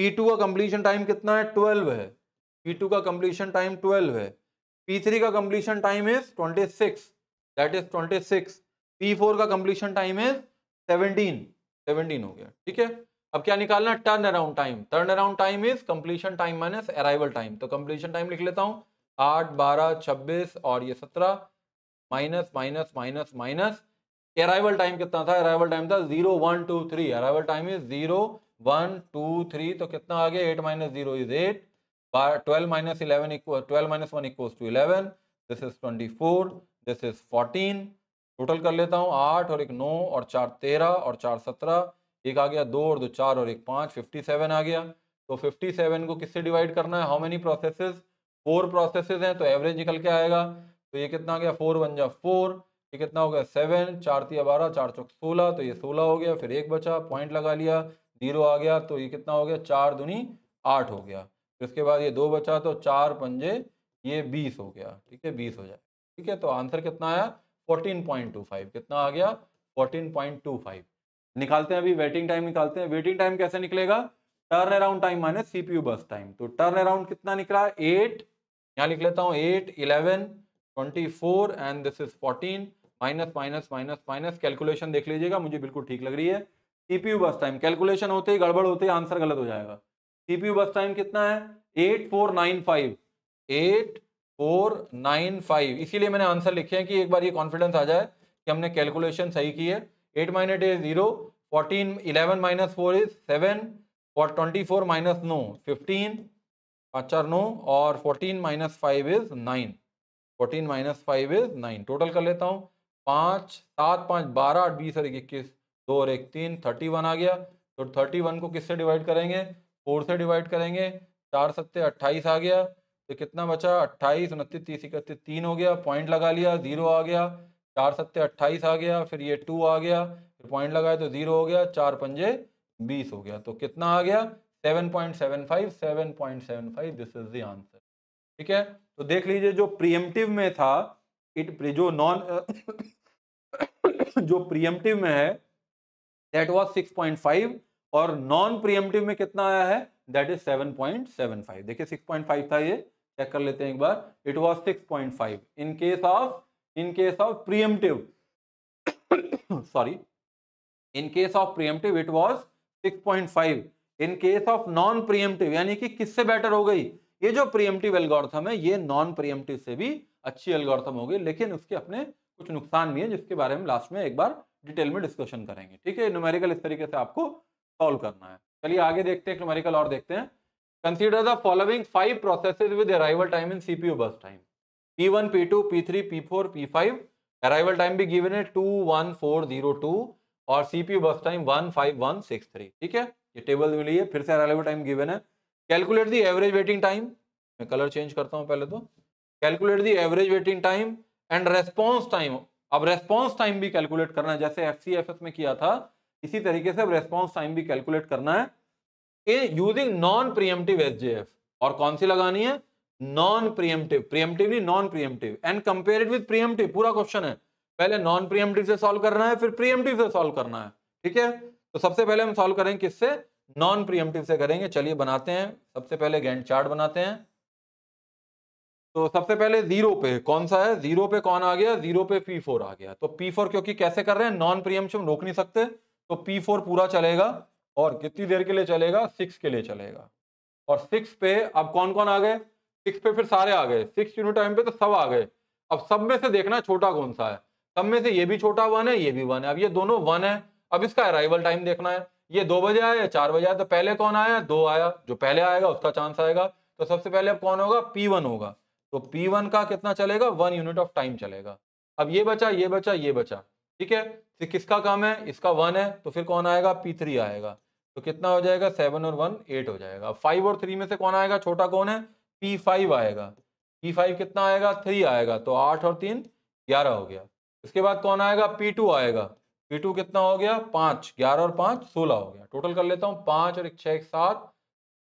P2 का कंप्लीशन टाइम कितना है ट्वेल्व है P2 का कंप्लीशन टाइम ट्वेल्व है P3 का completion time is twenty six that is twenty six P four का completion time is seventeen seventeen हो गया ठीक है अब क्या निकालना turn around time turn around time is completion time minus arrival time तो कंप्लीशन टाइम लिख लेता हूँ आठ बारह छब्बीस और ये सत्रह minus minus minus minus arrival time कितना था अराइवल टाइम था zero one two three arrival time is zero one two three तो कितना आ गया eight minus zero is eight twelve minus eleven twelve minus one इक्व two eleven this is twenty four this is fourteen total कर लेता हूँ आठ और एक नौ और चार तेरह और चार सत्रह एक आ गया दो और दो चार और एक पाँच फिफ्टी सेवन आ गया तो फिफ्टी सेवन को किससे डिवाइड करना है how many processes four processes हैं तो एवरेज निकल के आएगा तो ये कितना आ गया फोर वन जा फोर ये कितना हो गया सेवन चार तिया बारह चार चौक सोलह तो ये सोलह हो गया फिर एक बचा पॉइंट लगा लिया जीरो आ गया तो ये कितना हो गया चार दुनी आठ हो गया फिर उसके बाद ये दो बचा तो चार पंजे ये बीस हो गया ठीक है बीस हो जाए ठीक है तो आंसर कितना आया फोर्टीन पॉइंट टू फाइव कितना आ गया फोर्टीन पॉइंट टू फाइव निकालते हैं अभी वेटिंग टाइम निकालते हैं वेटिंग टाइम कैसे निकलेगा turn around time minus CPU burst time तो टर्न अराउंड कितना निकला एट यहाँ लिख लेता हूँ eight eleven twenty four and this is fourteen minus minus minus minus calculation देख लीजिएगा मुझे बिल्कुल ठीक लग रही है सीपीयू बस टाइम कैलकुलेशन होते ही गड़बड़ होते ही आंसर गलत हो जाएगा सीपीयू बस टाइम कितना है eight four nine five eight four nine five इसीलिए मैंने आंसर लिखे हैं कि एक बार ये कॉन्फिडेंस आ जाए कि हमने कैलकुलेशन सही की है 8 minus 8 is 0. 14, 11 minus 4 is 7. For 24 minus no, 15. 5 are no. और 14 minus 5 is 9. 14 minus 5 is 9. Total कर लेता हूँ पाँच सात पाँच बारह आठ बीस और एक इक्कीस दो और एक तीन थर्टी वन आ गया तो थर्टी वन को किससे डिवाइड करेंगे फोर से डिवाइड करेंगे चार सत्ते अट्ठाईस आ गया तो कितना बचा अट्ठाईस उनतीस तीस इकतीस तीन हो गया पॉइंट लगा लिया जीरो आ गया चार सत्ते अट्ठाईस आ गया फिर ये टू आ गया फिर पॉइंट लगाए तो जीरो हो गया चार पंजे बीस हो गया तो कितना आ गया seven point seven five seven point seven five this is the answer ठीक है तो देख लीजिए जो प्रियमटिव में था इट जो नॉन जो प्रियमटिव में है that was six point five और नॉन प्रियमटिव में कितना आया है that is seven point seven five देखिए सिक्स पॉइंट फाइव था ये चेक कर लेते हैं एक बार it was six point five in case of in case of preemptive sorry in case of preemptive it was 6.5 in case of non preemptive यानी कि किससे बेटर हो गई ये जो प्रियमटिव एल्गोरथम है ये नॉन प्रियमटिव से भी अच्छी एल्गोरथम हो गई लेकिन उसके अपने कुछ नुकसान भी है जिसके बारे में लास्ट में एक बार डिटेल में डिस्कशन करेंगे ठीक है न्यूमेरिकल इस तरीके से आपको सॉल्व करना है चलिए आगे देखते हैं न्यूमेरिकल और देखते हैं consider the following five processes with arrival time in CPU burst time P one P two P three P four P five arrival time भी गिवन है two one four zero two और CPU burst time one five one six three ठीक है ये table मिली है फिर से अराइवल टाइम गिवन है calculate the average waiting time मैं कलर चेंज करता हूँ पहले तो calculate the average waiting time and response time अब रेस्पॉन्स टाइम भी कैलकुलेट करना है जैसे एफ सी एफ में किया था इसी तरीके से अब रेस्पॉन्स टाइम भी कैलकुलेट करना है using non preemptive S J F और कौन सी लगानी है नॉन प्रियमटिव प्रियमटिव नहीं non preemptive and compare it with preemptive पूरा क्वेश्चन है पहले नॉन प्रियमटिव से सॉल्व करना है फिर प्रियमटिव से सॉल्व करना है ठीक है तो सबसे पहले हम सॉल्व करेंगे किससे नॉन प्रियमटिव से करेंगे चलिए बनाते हैं सबसे पहले गैंड चार्ट बनाते हैं तो सबसे पहले जीरो पे कौन सा है जीरो पे कौन आ गया जीरो पे पी फोर आ गया तो पी फोर क्योंकि कैसे कर रहे हैं नॉन प्रियमशन रोक नहीं सकते तो पी फोर पूरा चलेगा और कितनी देर के लिए चलेगा सिक्स के लिए चलेगा और सिक्स पे अब कौन कौन आ गए सिक्स पे फिर सारे आ गए सिक्स यूनिट टाइम पे तो सब आ गए अब सब में से देखना छोटा कौन सा है सब में से ये भी छोटा वन है ये भी वन है अब ये दोनों वन है अब इसका अराइवल टाइम देखना है ये दो बजे आया या चार बजे आया तो पहले कौन आया दो आया जो पहले आएगा उसका चांस आएगा तो सबसे पहले अब कौन होगा पी वन होगा तो पी वन का कितना चलेगा वन यूनिट ऑफ टाइम चलेगा अब ये बचा ये बचा ये बचा ठीक है तो किसका काम है इसका वन है तो फिर कौन आएगा पी थ्री आएगा तो कितना हो जाएगा सेवन और वन एट हो जाएगा फाइव और थ्री में से कौन आएगा छोटा कौन है पी फाइव आएगा पी फाइव कितना आएगा थ्री आएगा तो आठ और तीन ग्यारह हो गया इसके बाद कौन आएगा पी टू आएगा पी टू कितना हो गया पाँच ग्यारह और पाँच सोलह हो गया टोटल कर लेता हूँ पाँच और एक छः एक सात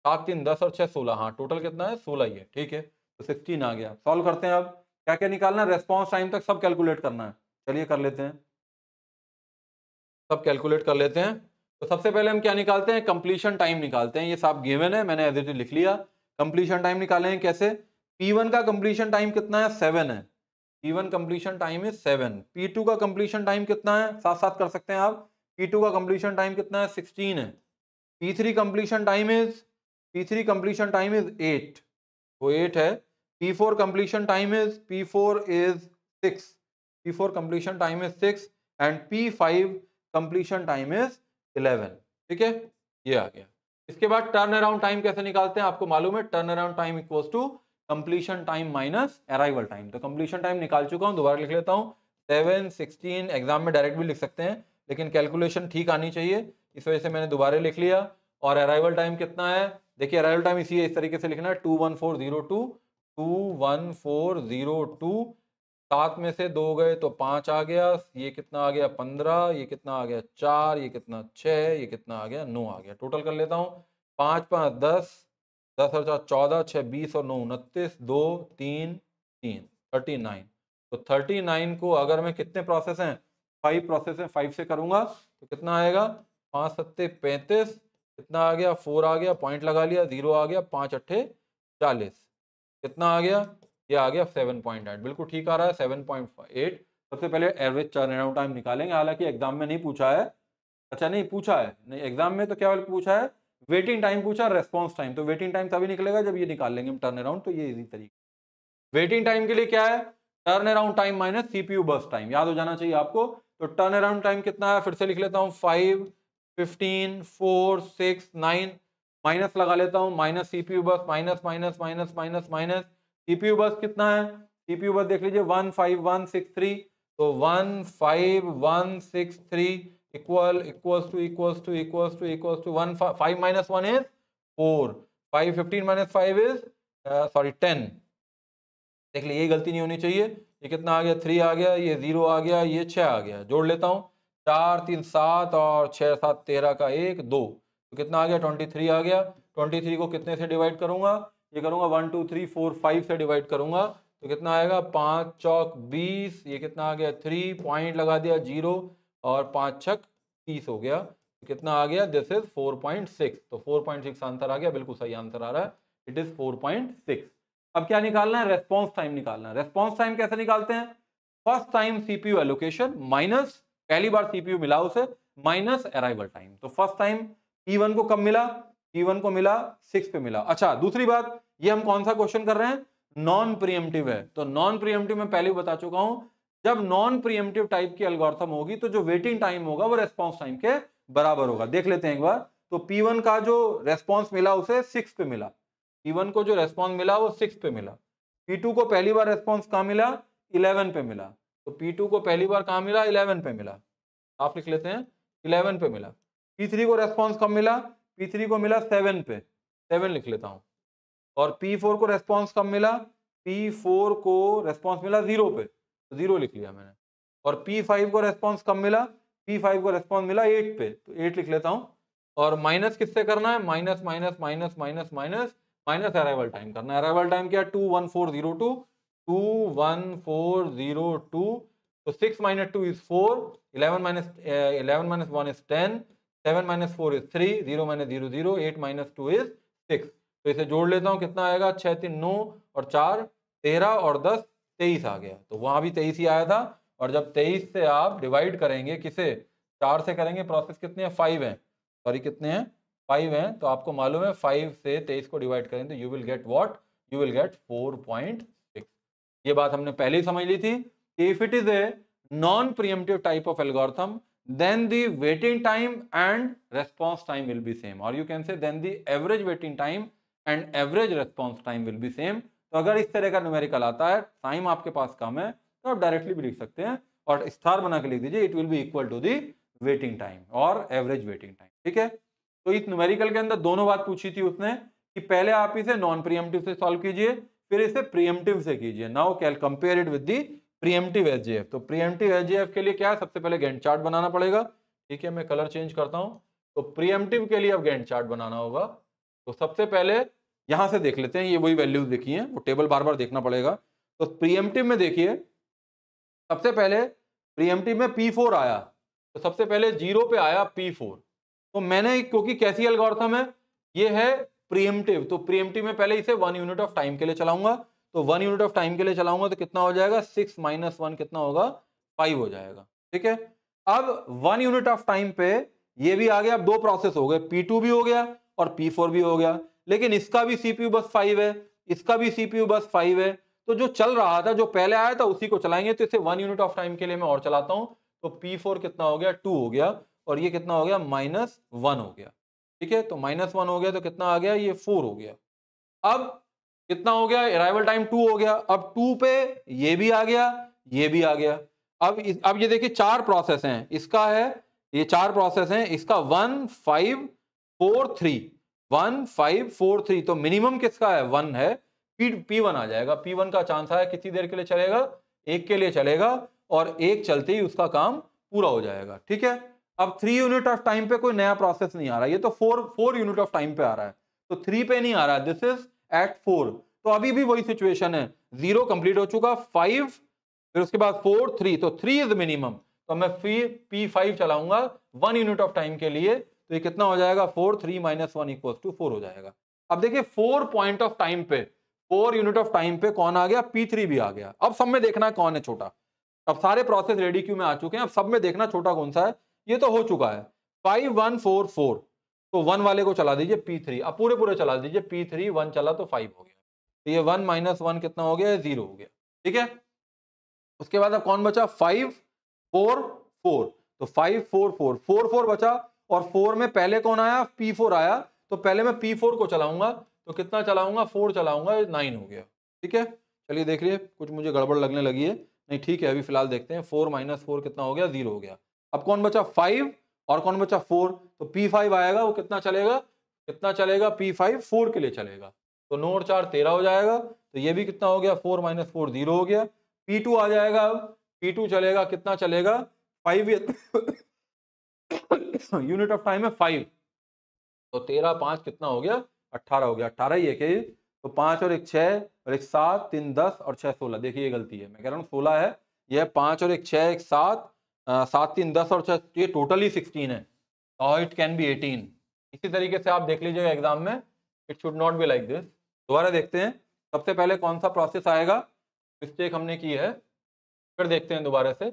सात तीन दस और छः सोलह हाँ टोटल कितना है सोलह ही है ठीक है तो सिक्सटीन आ गया सॉल्व करते हैं अब क्या क्या निकालना है रेस्पॉन्स टाइम तक सब कैलकुलेट करना है चलिए कर लेते हैं सब कैलकुलेट कर लेते हैं तो सबसे पहले हम क्या निकालते हैं कंप्लीशन टाइम निकालते हैं ये सब गिवन है मैंने एज इट लिख लिया कंप्लीशन टाइम हैं कैसे P1 का कंप्लीशन टाइम कितना है सेवन है P1 कंप्लीशन टाइम है सेवन P2 का कंप्लीशन टाइम कितना है साथ साथ कर सकते हैं आप P2 का कंप्लीशन टाइम कितना है सिक्सटीन है P3 completion time is P3 completion time is eight वो एट है P4 completion time is P4 is six P four completion time is six and P5 completion time is eleven ठीक है ये आ गया इसके बाद टर्न अराउंड टाइम कैसे निकालते हैं आपको मालूम है turn around time equals to completion time minus arrival time तो कंप्लीशन टाइम निकाल चुका हूं दोबारा लिख लेता हूं सेवन सिक्सटीन एग्जाम में डायरेक्ट भी लिख सकते हैं लेकिन कैलकुलेशन ठीक आनी चाहिए इस वजह से मैंने दोबारा लिख लिया और अराइवल टाइम कितना है देखिए अराइवल टाइम इसी इस तरीके से लिखना है two one four zero two two one four zero two सात में से दो गए तो पांच आ गया ये कितना आ गया पंद्रह ये कितना आ गया चार ये कितना छः ये कितना आ गया नौ आ गया टोटल कर लेता हूँ पाँच पाँच दस दस और चार चौदह छः बीस और नौ उनतीस दो तीन तीन थर्टी नाइन तो थर्टी नाइन को अगर मैं कितने प्रोसेस हैं फाइव प्रोसेस हैं फाइव से करूँगा तो कितना आएगा पाँच सत्ते पैंतीस कितना आ गया फोर आ गया पॉइंट लगा लिया जीरो आ गया पाँच अट्ठे चालीस कितना आ गया ये आ गया सेवन पॉइंट एट बिल्कुल ठीक आ रहा है सेवन पॉइंट एट सबसे पहले एवरेज टर्न अराउंड टाइम निकालेंगे हालांकि एग्जाम में नहीं पूछा है अच्छा नहीं पूछा है नहीं एग्जाम में तो क्या पूछा है वेटिंग टाइम पूछा रेस्पॉन्स टाइम तो वेटिंग टाइम तभी निकलेगा जब ये निकाल लेंगे हम टर्न अराउंड तो ये इजी तरीका वेटिंग टाइम के लिए क्या है turn around time minus CPU burst time याद हो जाना चाहिए आपको तो टर्न अराउंड टाइम कितना है फिर से लिख लेता हूँ five fifteen four six nine minus लगा लेता हूँ minus CPU burst minus minus minus minus minus CPU burst कितना है सीपीयू बस देख लीजिए one five one six three तो one five one six three equal equals to equals to equals to equals to one five minus one is four five fifteen minus five is sorry ten देख लीजिए ये गलती नहीं होनी चाहिए ये कितना आ गया थ्री आ गया ये जीरो आ गया ये छः आ गया जोड़ लेता हूँ चार तीन सात और छः सात तेरह का एक दो तो कितना आ गया ट्वेंटी थ्री आ गया ट्वेंटी थ्री को कितने से डिवाइड करूंगा ये करूंगा one two three four five से डिवाइड करूंगा तो कितना आएगा पांच चौक बीस ये कितना आ गया थ्री पॉइंट लगा दिया जीरो और पांच छक तीस हो गया तो कितना आ गया this is four point six तो फोर पॉइंट सिक्स आंसर आ गया बिल्कुल सही आंसर आ रहा है it is four point six अब क्या निकालना है रेस्पॉन्स टाइम निकालना है रेस्पॉन्स टाइम कैसे निकालते हैं first time CPU allocation minus पहली बार सीपीयू मिला उसे माइनस अराइवल टाइम तो फर्स्ट टाइम ई वन को कब मिला पी वन को मिला सिक्स पे मिला अच्छा दूसरी बात ये हम कौन सा क्वेश्चन कर रहे हैं नॉन प्रियमटिव है तो नॉन प्रियमटिव मैं पहले बता चुका हूं जब नॉन प्रियमटिव टाइप की अलगोर्थम होगी तो जो वेटिंग टाइम होगा वो रेस्पॉन्स टाइम के बराबर होगा देख लेते हैं एक बार तो P1 का जो रेस्पॉन्स मिला उसे सिक्स पे मिला P1 को जो रेस्पॉन्स मिला वो सिक्स पे मिला P2 को पहली बार रेस्पॉन्स कहाँ मिला इलेवन पे मिला तो P2 को पहली बार कहाँ मिला इलेवन पे मिला आप लिख लेते हैं इलेवन पे मिला P3 को रेस्पॉन्स कब मिला P3 थ्री को मिला सेवन पे सेवन लिख लेता हूँ और पी फोर को रेस्पॉन्स कब मिला पी फोर को रेस्पॉन्स मिला जीरो पे तो जीरो लिख लिया मैंने और पी फाइव को रेस्पॉन्स कब मिला P5 को रेस्पॉन्स मिला एट पे तो एट लिख लेता हूँ और माइनस किससे करना है minus minus minus minus minus minus arrival time करना है अराइवल टाइम क्या two one four zero two two one four zero two तो six minus two is four eleven minus eleven minus one is ten seven minus four is three zero minus zero zero eight minus two is six तो इसे जोड़ लेता हूँ कितना आएगा छः तीन नौ और चार तेरह और दस तेईस आ गया तो वहाँ भी तेईस ही आया था और जब तेईस से आप डिवाइड करेंगे किसे चार से करेंगे प्रोसेस कितने हैं फाइव हैं सॉरी कितने हैं फाइव हैं तो आपको मालूम है फाइव से तेईस को डिवाइड करें तो you will get what you will get four point six ये बात हमने पहले ही समझ ली थी if it is a non preemptive type of algorithm then the waiting time and response time will be same or you can say then the average waiting time and average response time will be same तो अगर इस तरह का numerical आता है time आपके पास कम है तो आप डायरेक्टली भी लिख सकते हैं और स्टार बना के लिख दीजिए it will be equal to the waiting time और एवरेज वेटिंग टाइम ठीक है तो इस न्यूमेरिकल के अंदर दोनों बात पूछी थी उसने कि पहले आप इसे नॉन प्रियमटिव से सॉल्व कीजिए फिर इसे प्रियमटिव से कीजिए नाउ कैल compare it with the preemptive SJF तो प्रीएमटिव एसजीएफ के लिए क्या है सबसे पहले गेंट चार्ट बनाना पड़ेगा ठीक है मैं कलर चेंज करता हूँ तो प्रीएमटिव के लिए अब गेंट चार्ट बनाना होगा तो सबसे पहले यहाँ से देख लेते हैं ये वही वैल्यूज देखी है वो टेबल बार बार देखना पड़ेगा तो प्रीएमटिव में देखिए सबसे पहले प्रीएमटिव में पी फोर आया तो सबसे पहले जीरो पे आया पी फोर तो मैंने क्योंकि कैसी अलगौरथम है ये है प्रीएमटिव तो प्रीएमटिव में पहले इसे वन यूनिट ऑफ टाइम के लिए चलाऊंगा तो वन यूनिट ऑफ टाइम के लिए चलाऊंगा तो कितना हो जाएगा सिक्स माइनस वन कितना होगा फाइव हो जाएगा ठीक है अब वन यूनिट ऑफ टाइम पे ये भी आ गया अब दो प्रोसेस हो गए पी टू भी हो गया और पी फोर भी हो गया लेकिन इसका भी सीपीयू बस फाइव है इसका भी सीपीयू बस फाइव है तो जो चल रहा था जो पहले आया था उसी को चलाएंगे तो इसे वन यूनिट ऑफ टाइम के लिए मैं और चलाता हूं तो पी फोर कितना हो गया टू हो गया और ये कितना हो गया माइनस वन हो गया ठीक है तो माइनस वन हो गया तो कितना आ गया ये फोर हो गया अब कितना हो गया अराइवल टाइम टू हो गया अब टू पे ये भी आ गया ये भी आ गया अब इस, अब ये देखिए चार प्रोसेस हैं इसका है ये चार प्रोसेस हैं इसका one five four three one five four three तो मिनिमम किसका है वन है पी पी वन आ जाएगा पी वन का चांस आया कितनी देर के लिए चलेगा एक के लिए चलेगा और एक चलते ही उसका काम पूरा हो जाएगा ठीक है अब थ्री यूनिट ऑफ टाइम पे कोई नया प्रोसेस नहीं आ रहा ये तो four four unit of time पे आ रहा है तो थ्री पे नहीं आ रहा दिस इज एट फोर तो अभी भी वही सिचुएशन है जीरो कंप्लीट हो चुका फाइव फिर उसके बाद फोर थ्री तो थ्री इज मिनिमम तो मैं फी पी फाइव चलाऊंगा वन यूनिट ऑफ टाइम के लिए तो ये कितना हो जाएगा four three minus one इक्व to four हो जाएगा अब देखिए फोर पॉइंट ऑफ टाइम पे फोर यूनिट ऑफ टाइम पे कौन आ गया पी थ्री भी आ गया अब सब में देखना है कौन है छोटा अब सारे प्रोसेस रेडी क्यू में आ चुके हैं अब सब में देखना छोटा कौन सा है ये तो हो चुका है फाइव वन फोर फोर तो वन वाले को चला दीजिए पी थ्री अब पूरे पूरे चला दीजिए पी थ्री वन चला तो फाइव हो गया तो ये वन माइनस वन कितना हो गया जीरो हो गया ठीक है उसके बाद अब कौन बचा फाइव फोर फोर तो five four four four four बचा और फोर में पहले कौन आया पी फोर आया तो पहले मैं पी फोर को चलाऊंगा तो कितना चलाऊंगा फोर चलाऊंगा नाइन हो गया ठीक है चलिए देख लिए कुछ मुझे गड़बड़ लगने लगी है नहीं ठीक है अभी फिलहाल देखते हैं फोर माइनस फोर कितना हो गया जीरो हो गया अब कौन बचा फाइव और कौन बचा फोर तो पी फाइव आएगा वो कितना चलेगा कितना चलेगा पी फाइव फोर के लिए चलेगा तो नौ और चार तेरह हो जाएगा तो ये भी कितना हो गया फोर माइनस फोर जीरो हो गया पी टू आ जाएगा अब पी टू चलेगा कितना चलेगा फाइव यूनिट ऑफ टाइम है फाइव तो तेरह पाँच कितना हो गया अट्ठारह हो गया अट्ठारह ही है कि तो पाँच और एक छः और एक सात तीन दस और छः सोलह देखिए गलती है मैं कह रहा हूँ सोलह है यह पाँच और एक छः एक सात सात तीन दस और छह ये टोटल ही सिक्सटीन है और इट कैन बी एटीन इसी तरीके से आप देख लीजिएगा एग्जाम में it should not be like this दोबारा देखते हैं सबसे पहले कौन सा प्रोसेस आएगा मिस्टेक हमने की है फिर देखते हैं दोबारा से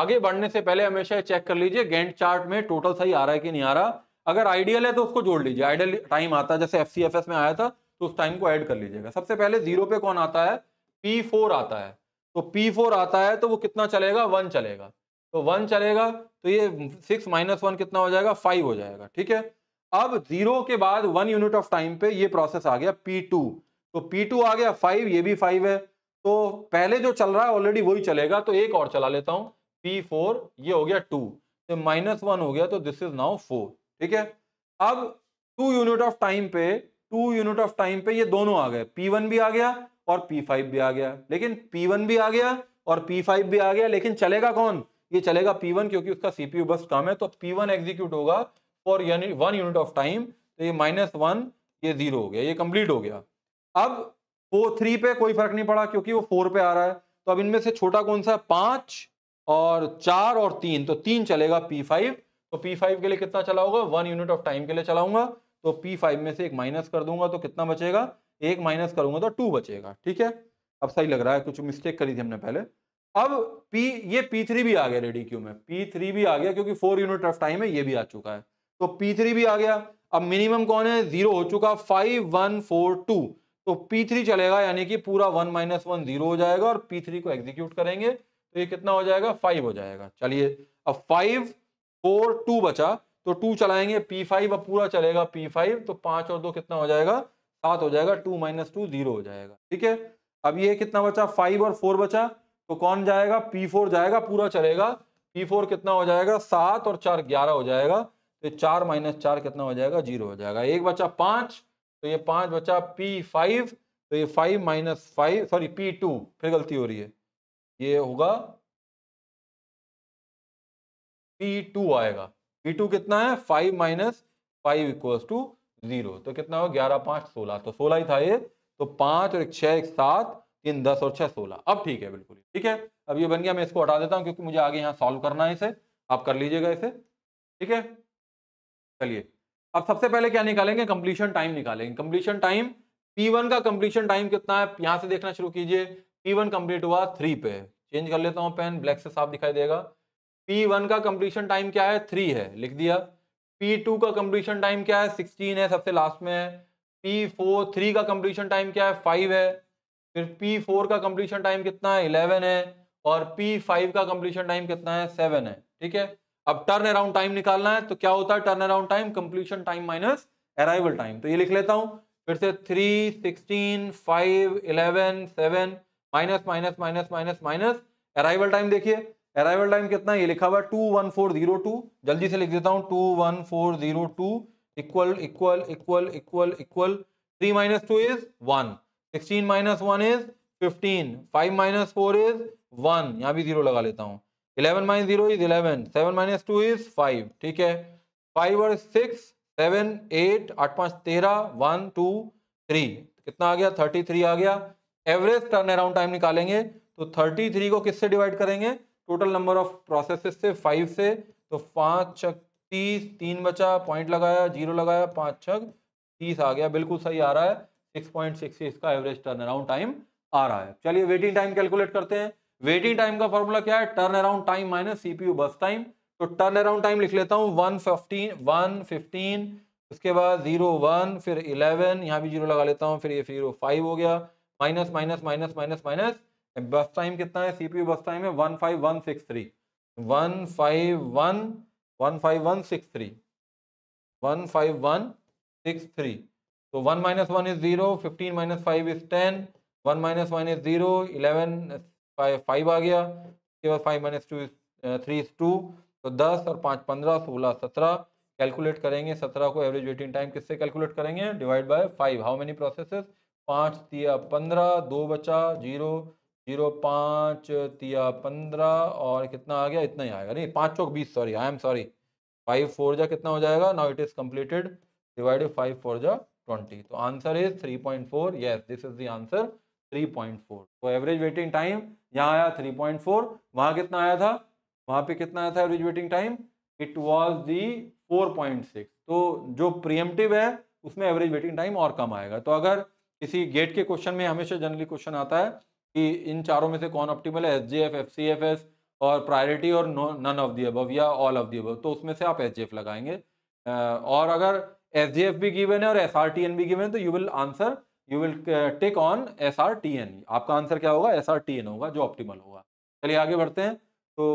आगे बढ़ने से पहले हमेशा चेक कर लीजिए गेंट चार्ट में टोटल सही आ रहा है कि नहीं आ रहा अगर आइडियल है तो उसको जोड़ लीजिए आइडियल टाइम आता है जैसे एफ में आया था तो उस टाइम को ऐड कर लीजिएगा सबसे पहले जीरो पे कौन आता है पी फोर आता है तो पी फोर आता है तो वो कितना चलेगा वन चलेगा तो वन चलेगा तो ये सिक्स माइनस वन कितना हो जाएगा फाइव हो जाएगा ठीक है अब जीरो के बाद वन यूनिट ऑफ टाइम पे ये प्रोसेस आ गया पी टू तो पी टू आ गया फाइव ये भी फाइव है तो पहले जो चल रहा है ऑलरेडी वही चलेगा तो एक और चला लेता हूँ पी फोर ये हो गया टू तो माइनस वन हो गया तो दिस इज नाउ फोर ठीक है अब टू यूनिट ऑफ टाइम पे टू यूनिट ऑफ टाइम पे ये दोनों आ गए पी वन भी आ गया और P5 भी आ गया लेकिन P1 भी आ गया और P5 भी आ गया लेकिन चलेगा कौन ये चलेगा P1 क्योंकि उसका CPU बस कम है तो P1 एग्जीक्यूट होगा for one unit of time तो ये माइनस वन ये जीरो हो गया ये कंप्लीट हो गया अब वो थ्री पे कोई फर्क नहीं पड़ा क्योंकि वो फोर पे आ रहा है तो अब इनमें से छोटा कौन सा है पांच और चार और तीन तो तीन चलेगा पी फाइव तो पी फाइव के लिए कितना चला होगा वन यूनिट ऑफ टाइम के लिए चलाऊंगा तो पी फाइव में से एक माइनस कर दूंगा तो कितना बचेगा एक माइनस करूंगा तो टू बचेगा ठीक है अब सही लग रहा है कुछ मिस्टेक करी थी हमने पहले अब P ये P3 भी आ गया रेडी क्यू में P3 भी आ गया क्योंकि फोर यूनिट ऑफ टाइम है ये भी आ चुका है तो P3 भी आ गया अब मिनिमम कौन है जीरो हो चुका फाइव वन फोर टू तो P3 चलेगा यानी कि पूरा वन माइनस वन जीरो हो जाएगा और P3 को एग्जीक्यूट करेंगे तो ये कितना हो जाएगा फाइव हो जाएगा चलिए अब फाइव फोर टू बचा तो टू चलाएंगे P5 अब पूरा चलेगा P5 तो पांच और दो कितना हो जाएगा सात हो जाएगा टू माइनस टू जीरो हो जाएगा ठीक है अब ये कितना बचा फाइव और फोर बचा तो कौन जाएगा पी फोर जाएगा पूरा चलेगा पी फोर कितना हो जाएगा सात और चार ग्यारह हो जाएगा तो चार माइनस चार कितना हो जाएगा जीरो हो जाएगा एक बचा पांच तो ये पांच बचा पी फाइव तो ये five minus five sorry P two फिर गलती हो रही है ये होगा पी टू आएगा पी टू कितना है five minus five equals to zero तो कितना हो ग्यारह पांच सोलह तो सोलह ही था ये तो पांच और एक छह एक सात तीन दस और छह सोलह अब ठीक है बिल्कुल ठीक है अब ये बन गया मैं इसको हटा देता हूँ क्योंकि मुझे आगे यहाँ सॉल्व करना है इसे आप कर लीजिएगा इसे ठीक है चलिए अब सबसे पहले क्या निकालेंगे कंप्लीशन टाइम निकालेंगे कंप्लीशन टाइम पी वन का कंप्लीशन टाइम कितना है यहाँ से देखना शुरू कीजिए पी वन कंप्लीट हुआ थ्री पे चेंज कर लेता हूँ पेन ब्लैक से साफ दिखाई देगा पी वन का कंप्लीशन टाइम क्या है थ्री है लिख दिया P2 का कंप्लीशन टाइम क्या है 16 है सबसे लास्ट में है P4 थ्री का कंप्लीशन टाइम क्या है 5 है फिर P4 का कंप्लीशन टाइम कितना है 11 है और P5 का कंप्लीशन टाइम कितना है 7 है ठीक है अब टर्न अराउंड टाइम निकालना है तो क्या होता है turn around time completion time minus arrival time तो ये लिख लेता हूँ फिर से three sixteen five eleven seven minus minus minus minus minus arrival time देखिए अराइवल टाइम कितना ये लिखा हुआ two one four zero two जल्दी से लिख देता हूँ two one four zero two equal equal equal equal equal three minus two is one sixteen minus one is fifteen five minus four is one यहाँ भी जीरो लगा लेता हूँ eleven minus zero is eleven seven minus two is five ठीक है five और six seven eight आठ पाँच तेरह वन टू थ्री कितना आ गया थर्टी थ्री आ गया एवरेज टर्न अराउंड टाइम निकालेंगे तो थर्टी थ्री को किससे डिवाइड करेंगे टोटल नंबर ऑफ प्रोसेसेस से फाइव से तो पाँच छक तीस तीन बचा पॉइंट लगाया जीरो लगाया पाँच छक तीस आ गया बिल्कुल सही आ रहा है सिक्स पॉइंट सिक्स इसका एवरेज टर्न अराउंड टाइम आ रहा है चलिए वेटिंग टाइम कैलकुलेट करते हैं वेटिंग टाइम का फॉर्मूला क्या है turn around time minus CPU burst time तो टर्न अराउंड टाइम लिख लेता हूँ वन फिफ्टीन वन फिफ्टीन उसके बाद जीरो वन फिर इलेवन यहाँ भी जीरो लगा लेता हूँ फिर ये जीरो फाइव हो गया minus minus minus minus minus burst time कितना है सीपीयू बस टाइम है one five one six three one five one one five one six three one five one six three तो one minus one is zero fifteen minus five is ten one minus one is zero eleven five आ गया उसके बाद five minus two is three is two तो दस और पाँच पंद्रह सोलह सत्रह कैलकुलेट करेंगे सत्रह को एवरेज वेटिंग टाइम किससे कैलकुलेट करेंगे divide by five how many processes पाँच पंद्रह दो बचा जीरो जीरो पाँच तिया पंद्रह और कितना आ गया इतना ही आएगा नहीं पाँच चौक बीस sorry I am sorry five four जा कितना हो जाएगा now it is completed divided five four जा ट्वेंटी तो answer is three point four yes this is the answer three point four तो एवरेज वेटिंग टाइम यहाँ आया थ्री पॉइंट फोर वहाँ कितना आया था वहाँ पे कितना आया था average waiting time it was the four point six तो जो प्रियमटिव है उसमें एवरेज वेटिंग टाइम और कम आएगा तो अगर किसी गेट के क्वेश्चन में हमेशा जनरली क्वेश्चन आता है कि इन चारों में से कौन ऑप्टिमल है एस जी F F C F S और प्रायोरिटी और नन ऑफ दी अबव या ऑल ऑफ दी अबव तो उसमें से आप एस जी एफ लगाएंगे और अगर एस जी एफ भी गिवन है और एस आर टी एन भी गिवन है तो you will answer you will take on S R T N आपका आंसर क्या होगा एस आर टी एन होगा जो ऑप्टिमल होगा चलिए आगे बढ़ते हैं तो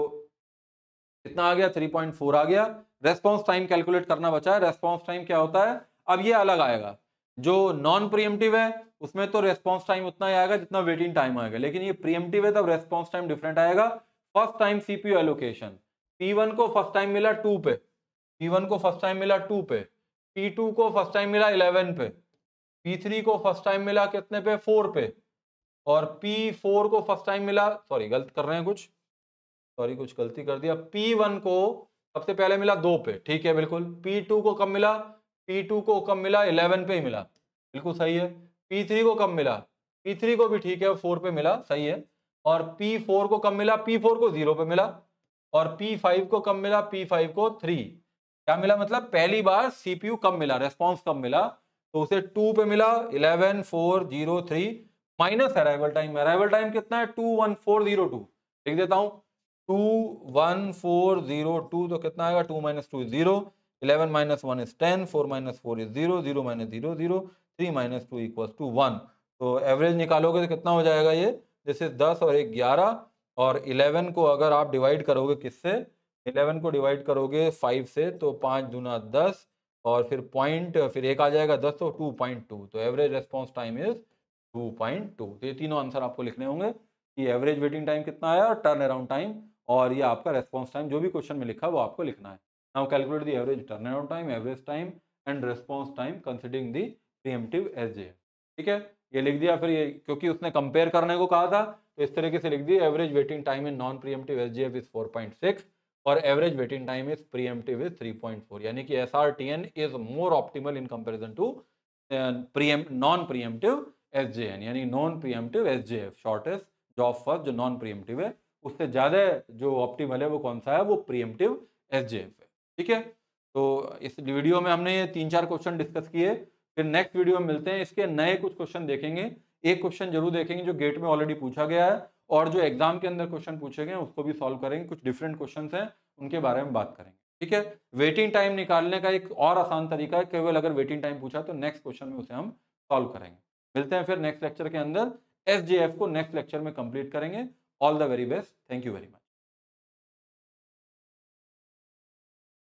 कितना आ गया थ्री पॉइंट फोर आ गया रेस्पॉन्स टाइम कैलकुलेट करना बचा है रेस्पॉन्स टाइम क्या होता है अब ये अलग आएगा जो नॉन प्रियमटिव है उसमें तो रेस्पॉन्स टाइम उतना ही आएगा जितना वेटिंग टाइम आएगा लेकिन ये प्रियमटिव है तब रेस्पॉन्स टाइम डिफरेंट आएगा first time CPU allocation P को फर्स्ट टाइम मिला टू पे पी को फर्स्ट टाइम मिला टू पे पी को फर्स्ट टाइम मिला इलेवन पे पी को फर्स्ट टाइम मिला कितने पे फोर पे और पी फोर को फर्स्ट टाइम मिला सॉरी गलत कर रहे हैं कुछ सॉरी कुछ गलती कर दिया पी वन को सबसे पहले मिला दो पे ठीक है बिल्कुल पी टू को कब मिला P2 को कब मिला 11 पे ही मिला बिल्कुल सही है P3 को कब मिला P3 को भी ठीक है 4 पे मिला सही है और P4 को कब मिला P4 को 0 पे मिला और P5 को कब मिला P5 को 3 क्या मिला मतलब पहली बार CPU कब मिला रेस्पॉन्स कब मिला तो उसे 2 पे मिला 11 4 0 3 minus arrival time arrival time कितना है 21402 लिख देता हूँ two one four zero two तो कितना आएगा two minus two zero 11 minus 1 is 10, 4 minus 4 is 0, 0 minus 0, 0, 3 minus 2 equals to 1. तो एवरेज निकालोगे तो कितना हो जाएगा ये इज 10 और एक 11 और 11 को अगर आप डिवाइड करोगे किससे 11 को डिवाइड करोगे 5 से तो पाँच दूना दस और फिर पॉइंट फिर एक आ जाएगा दस तो टू पॉइंट टू तो average response time is two point two तो ये तीनों आंसर आपको लिखने होंगे कि एवरेज वेटिंग टाइम कितना आया और टर्न अराउंड टाइम और ये आपका रेस्पॉन्स टाइम जो भी क्वेश्चन में लिखा है वो आपको लिखना है Now calculate the average turnaround time, average time and response time considering the preemptive SJ. ठीक है ये लिख दिया फिर ये क्योंकि उसने कंपेयर करने को कहा था तो इस तरीके से लिख दिया average waiting time in non preemptive SJF is 4.6 और average waiting time is preemptive is 3.4 यानी कि SRTN is more optimal in comparison to प्रीएम नॉन प्रीएम्प्टिव एसजेएन यानी non preemptive SJF shortest job first जो नॉन प्रीएम्प्टिव है उससे ज़्यादा जो ऑप्टिमल है वो कौन सा है वो प्रीएम्प्टिव एसजेएफ ठीक है तो इस वीडियो में हमने ये तीन चार क्वेश्चन डिस्कस किए फिर नेक्स्ट वीडियो में मिलते हैं इसके नए कुछ क्वेश्चन देखेंगे एक क्वेश्चन जरूर देखेंगे जो गेट में ऑलरेडी पूछा गया है और जो एग्जाम के अंदर क्वेश्चन पूछे गए उसको भी सॉल्व करेंगे कुछ डिफरेंट क्वेश्चन हैं उनके बारे में बात करेंगे ठीक है वेटिंग टाइम निकालने का एक और आसान तरीका है केवल अगर वेटिंग टाइम पूछा तो नेक्स्ट क्वेश्चन में उसे हम सॉल्व करेंगे मिलते हैं फिर नेक्स्ट लेक्चर के अंदर एस को नेक्स्ट लेक्चर में कंप्लीट करेंगे all the very best thank you very much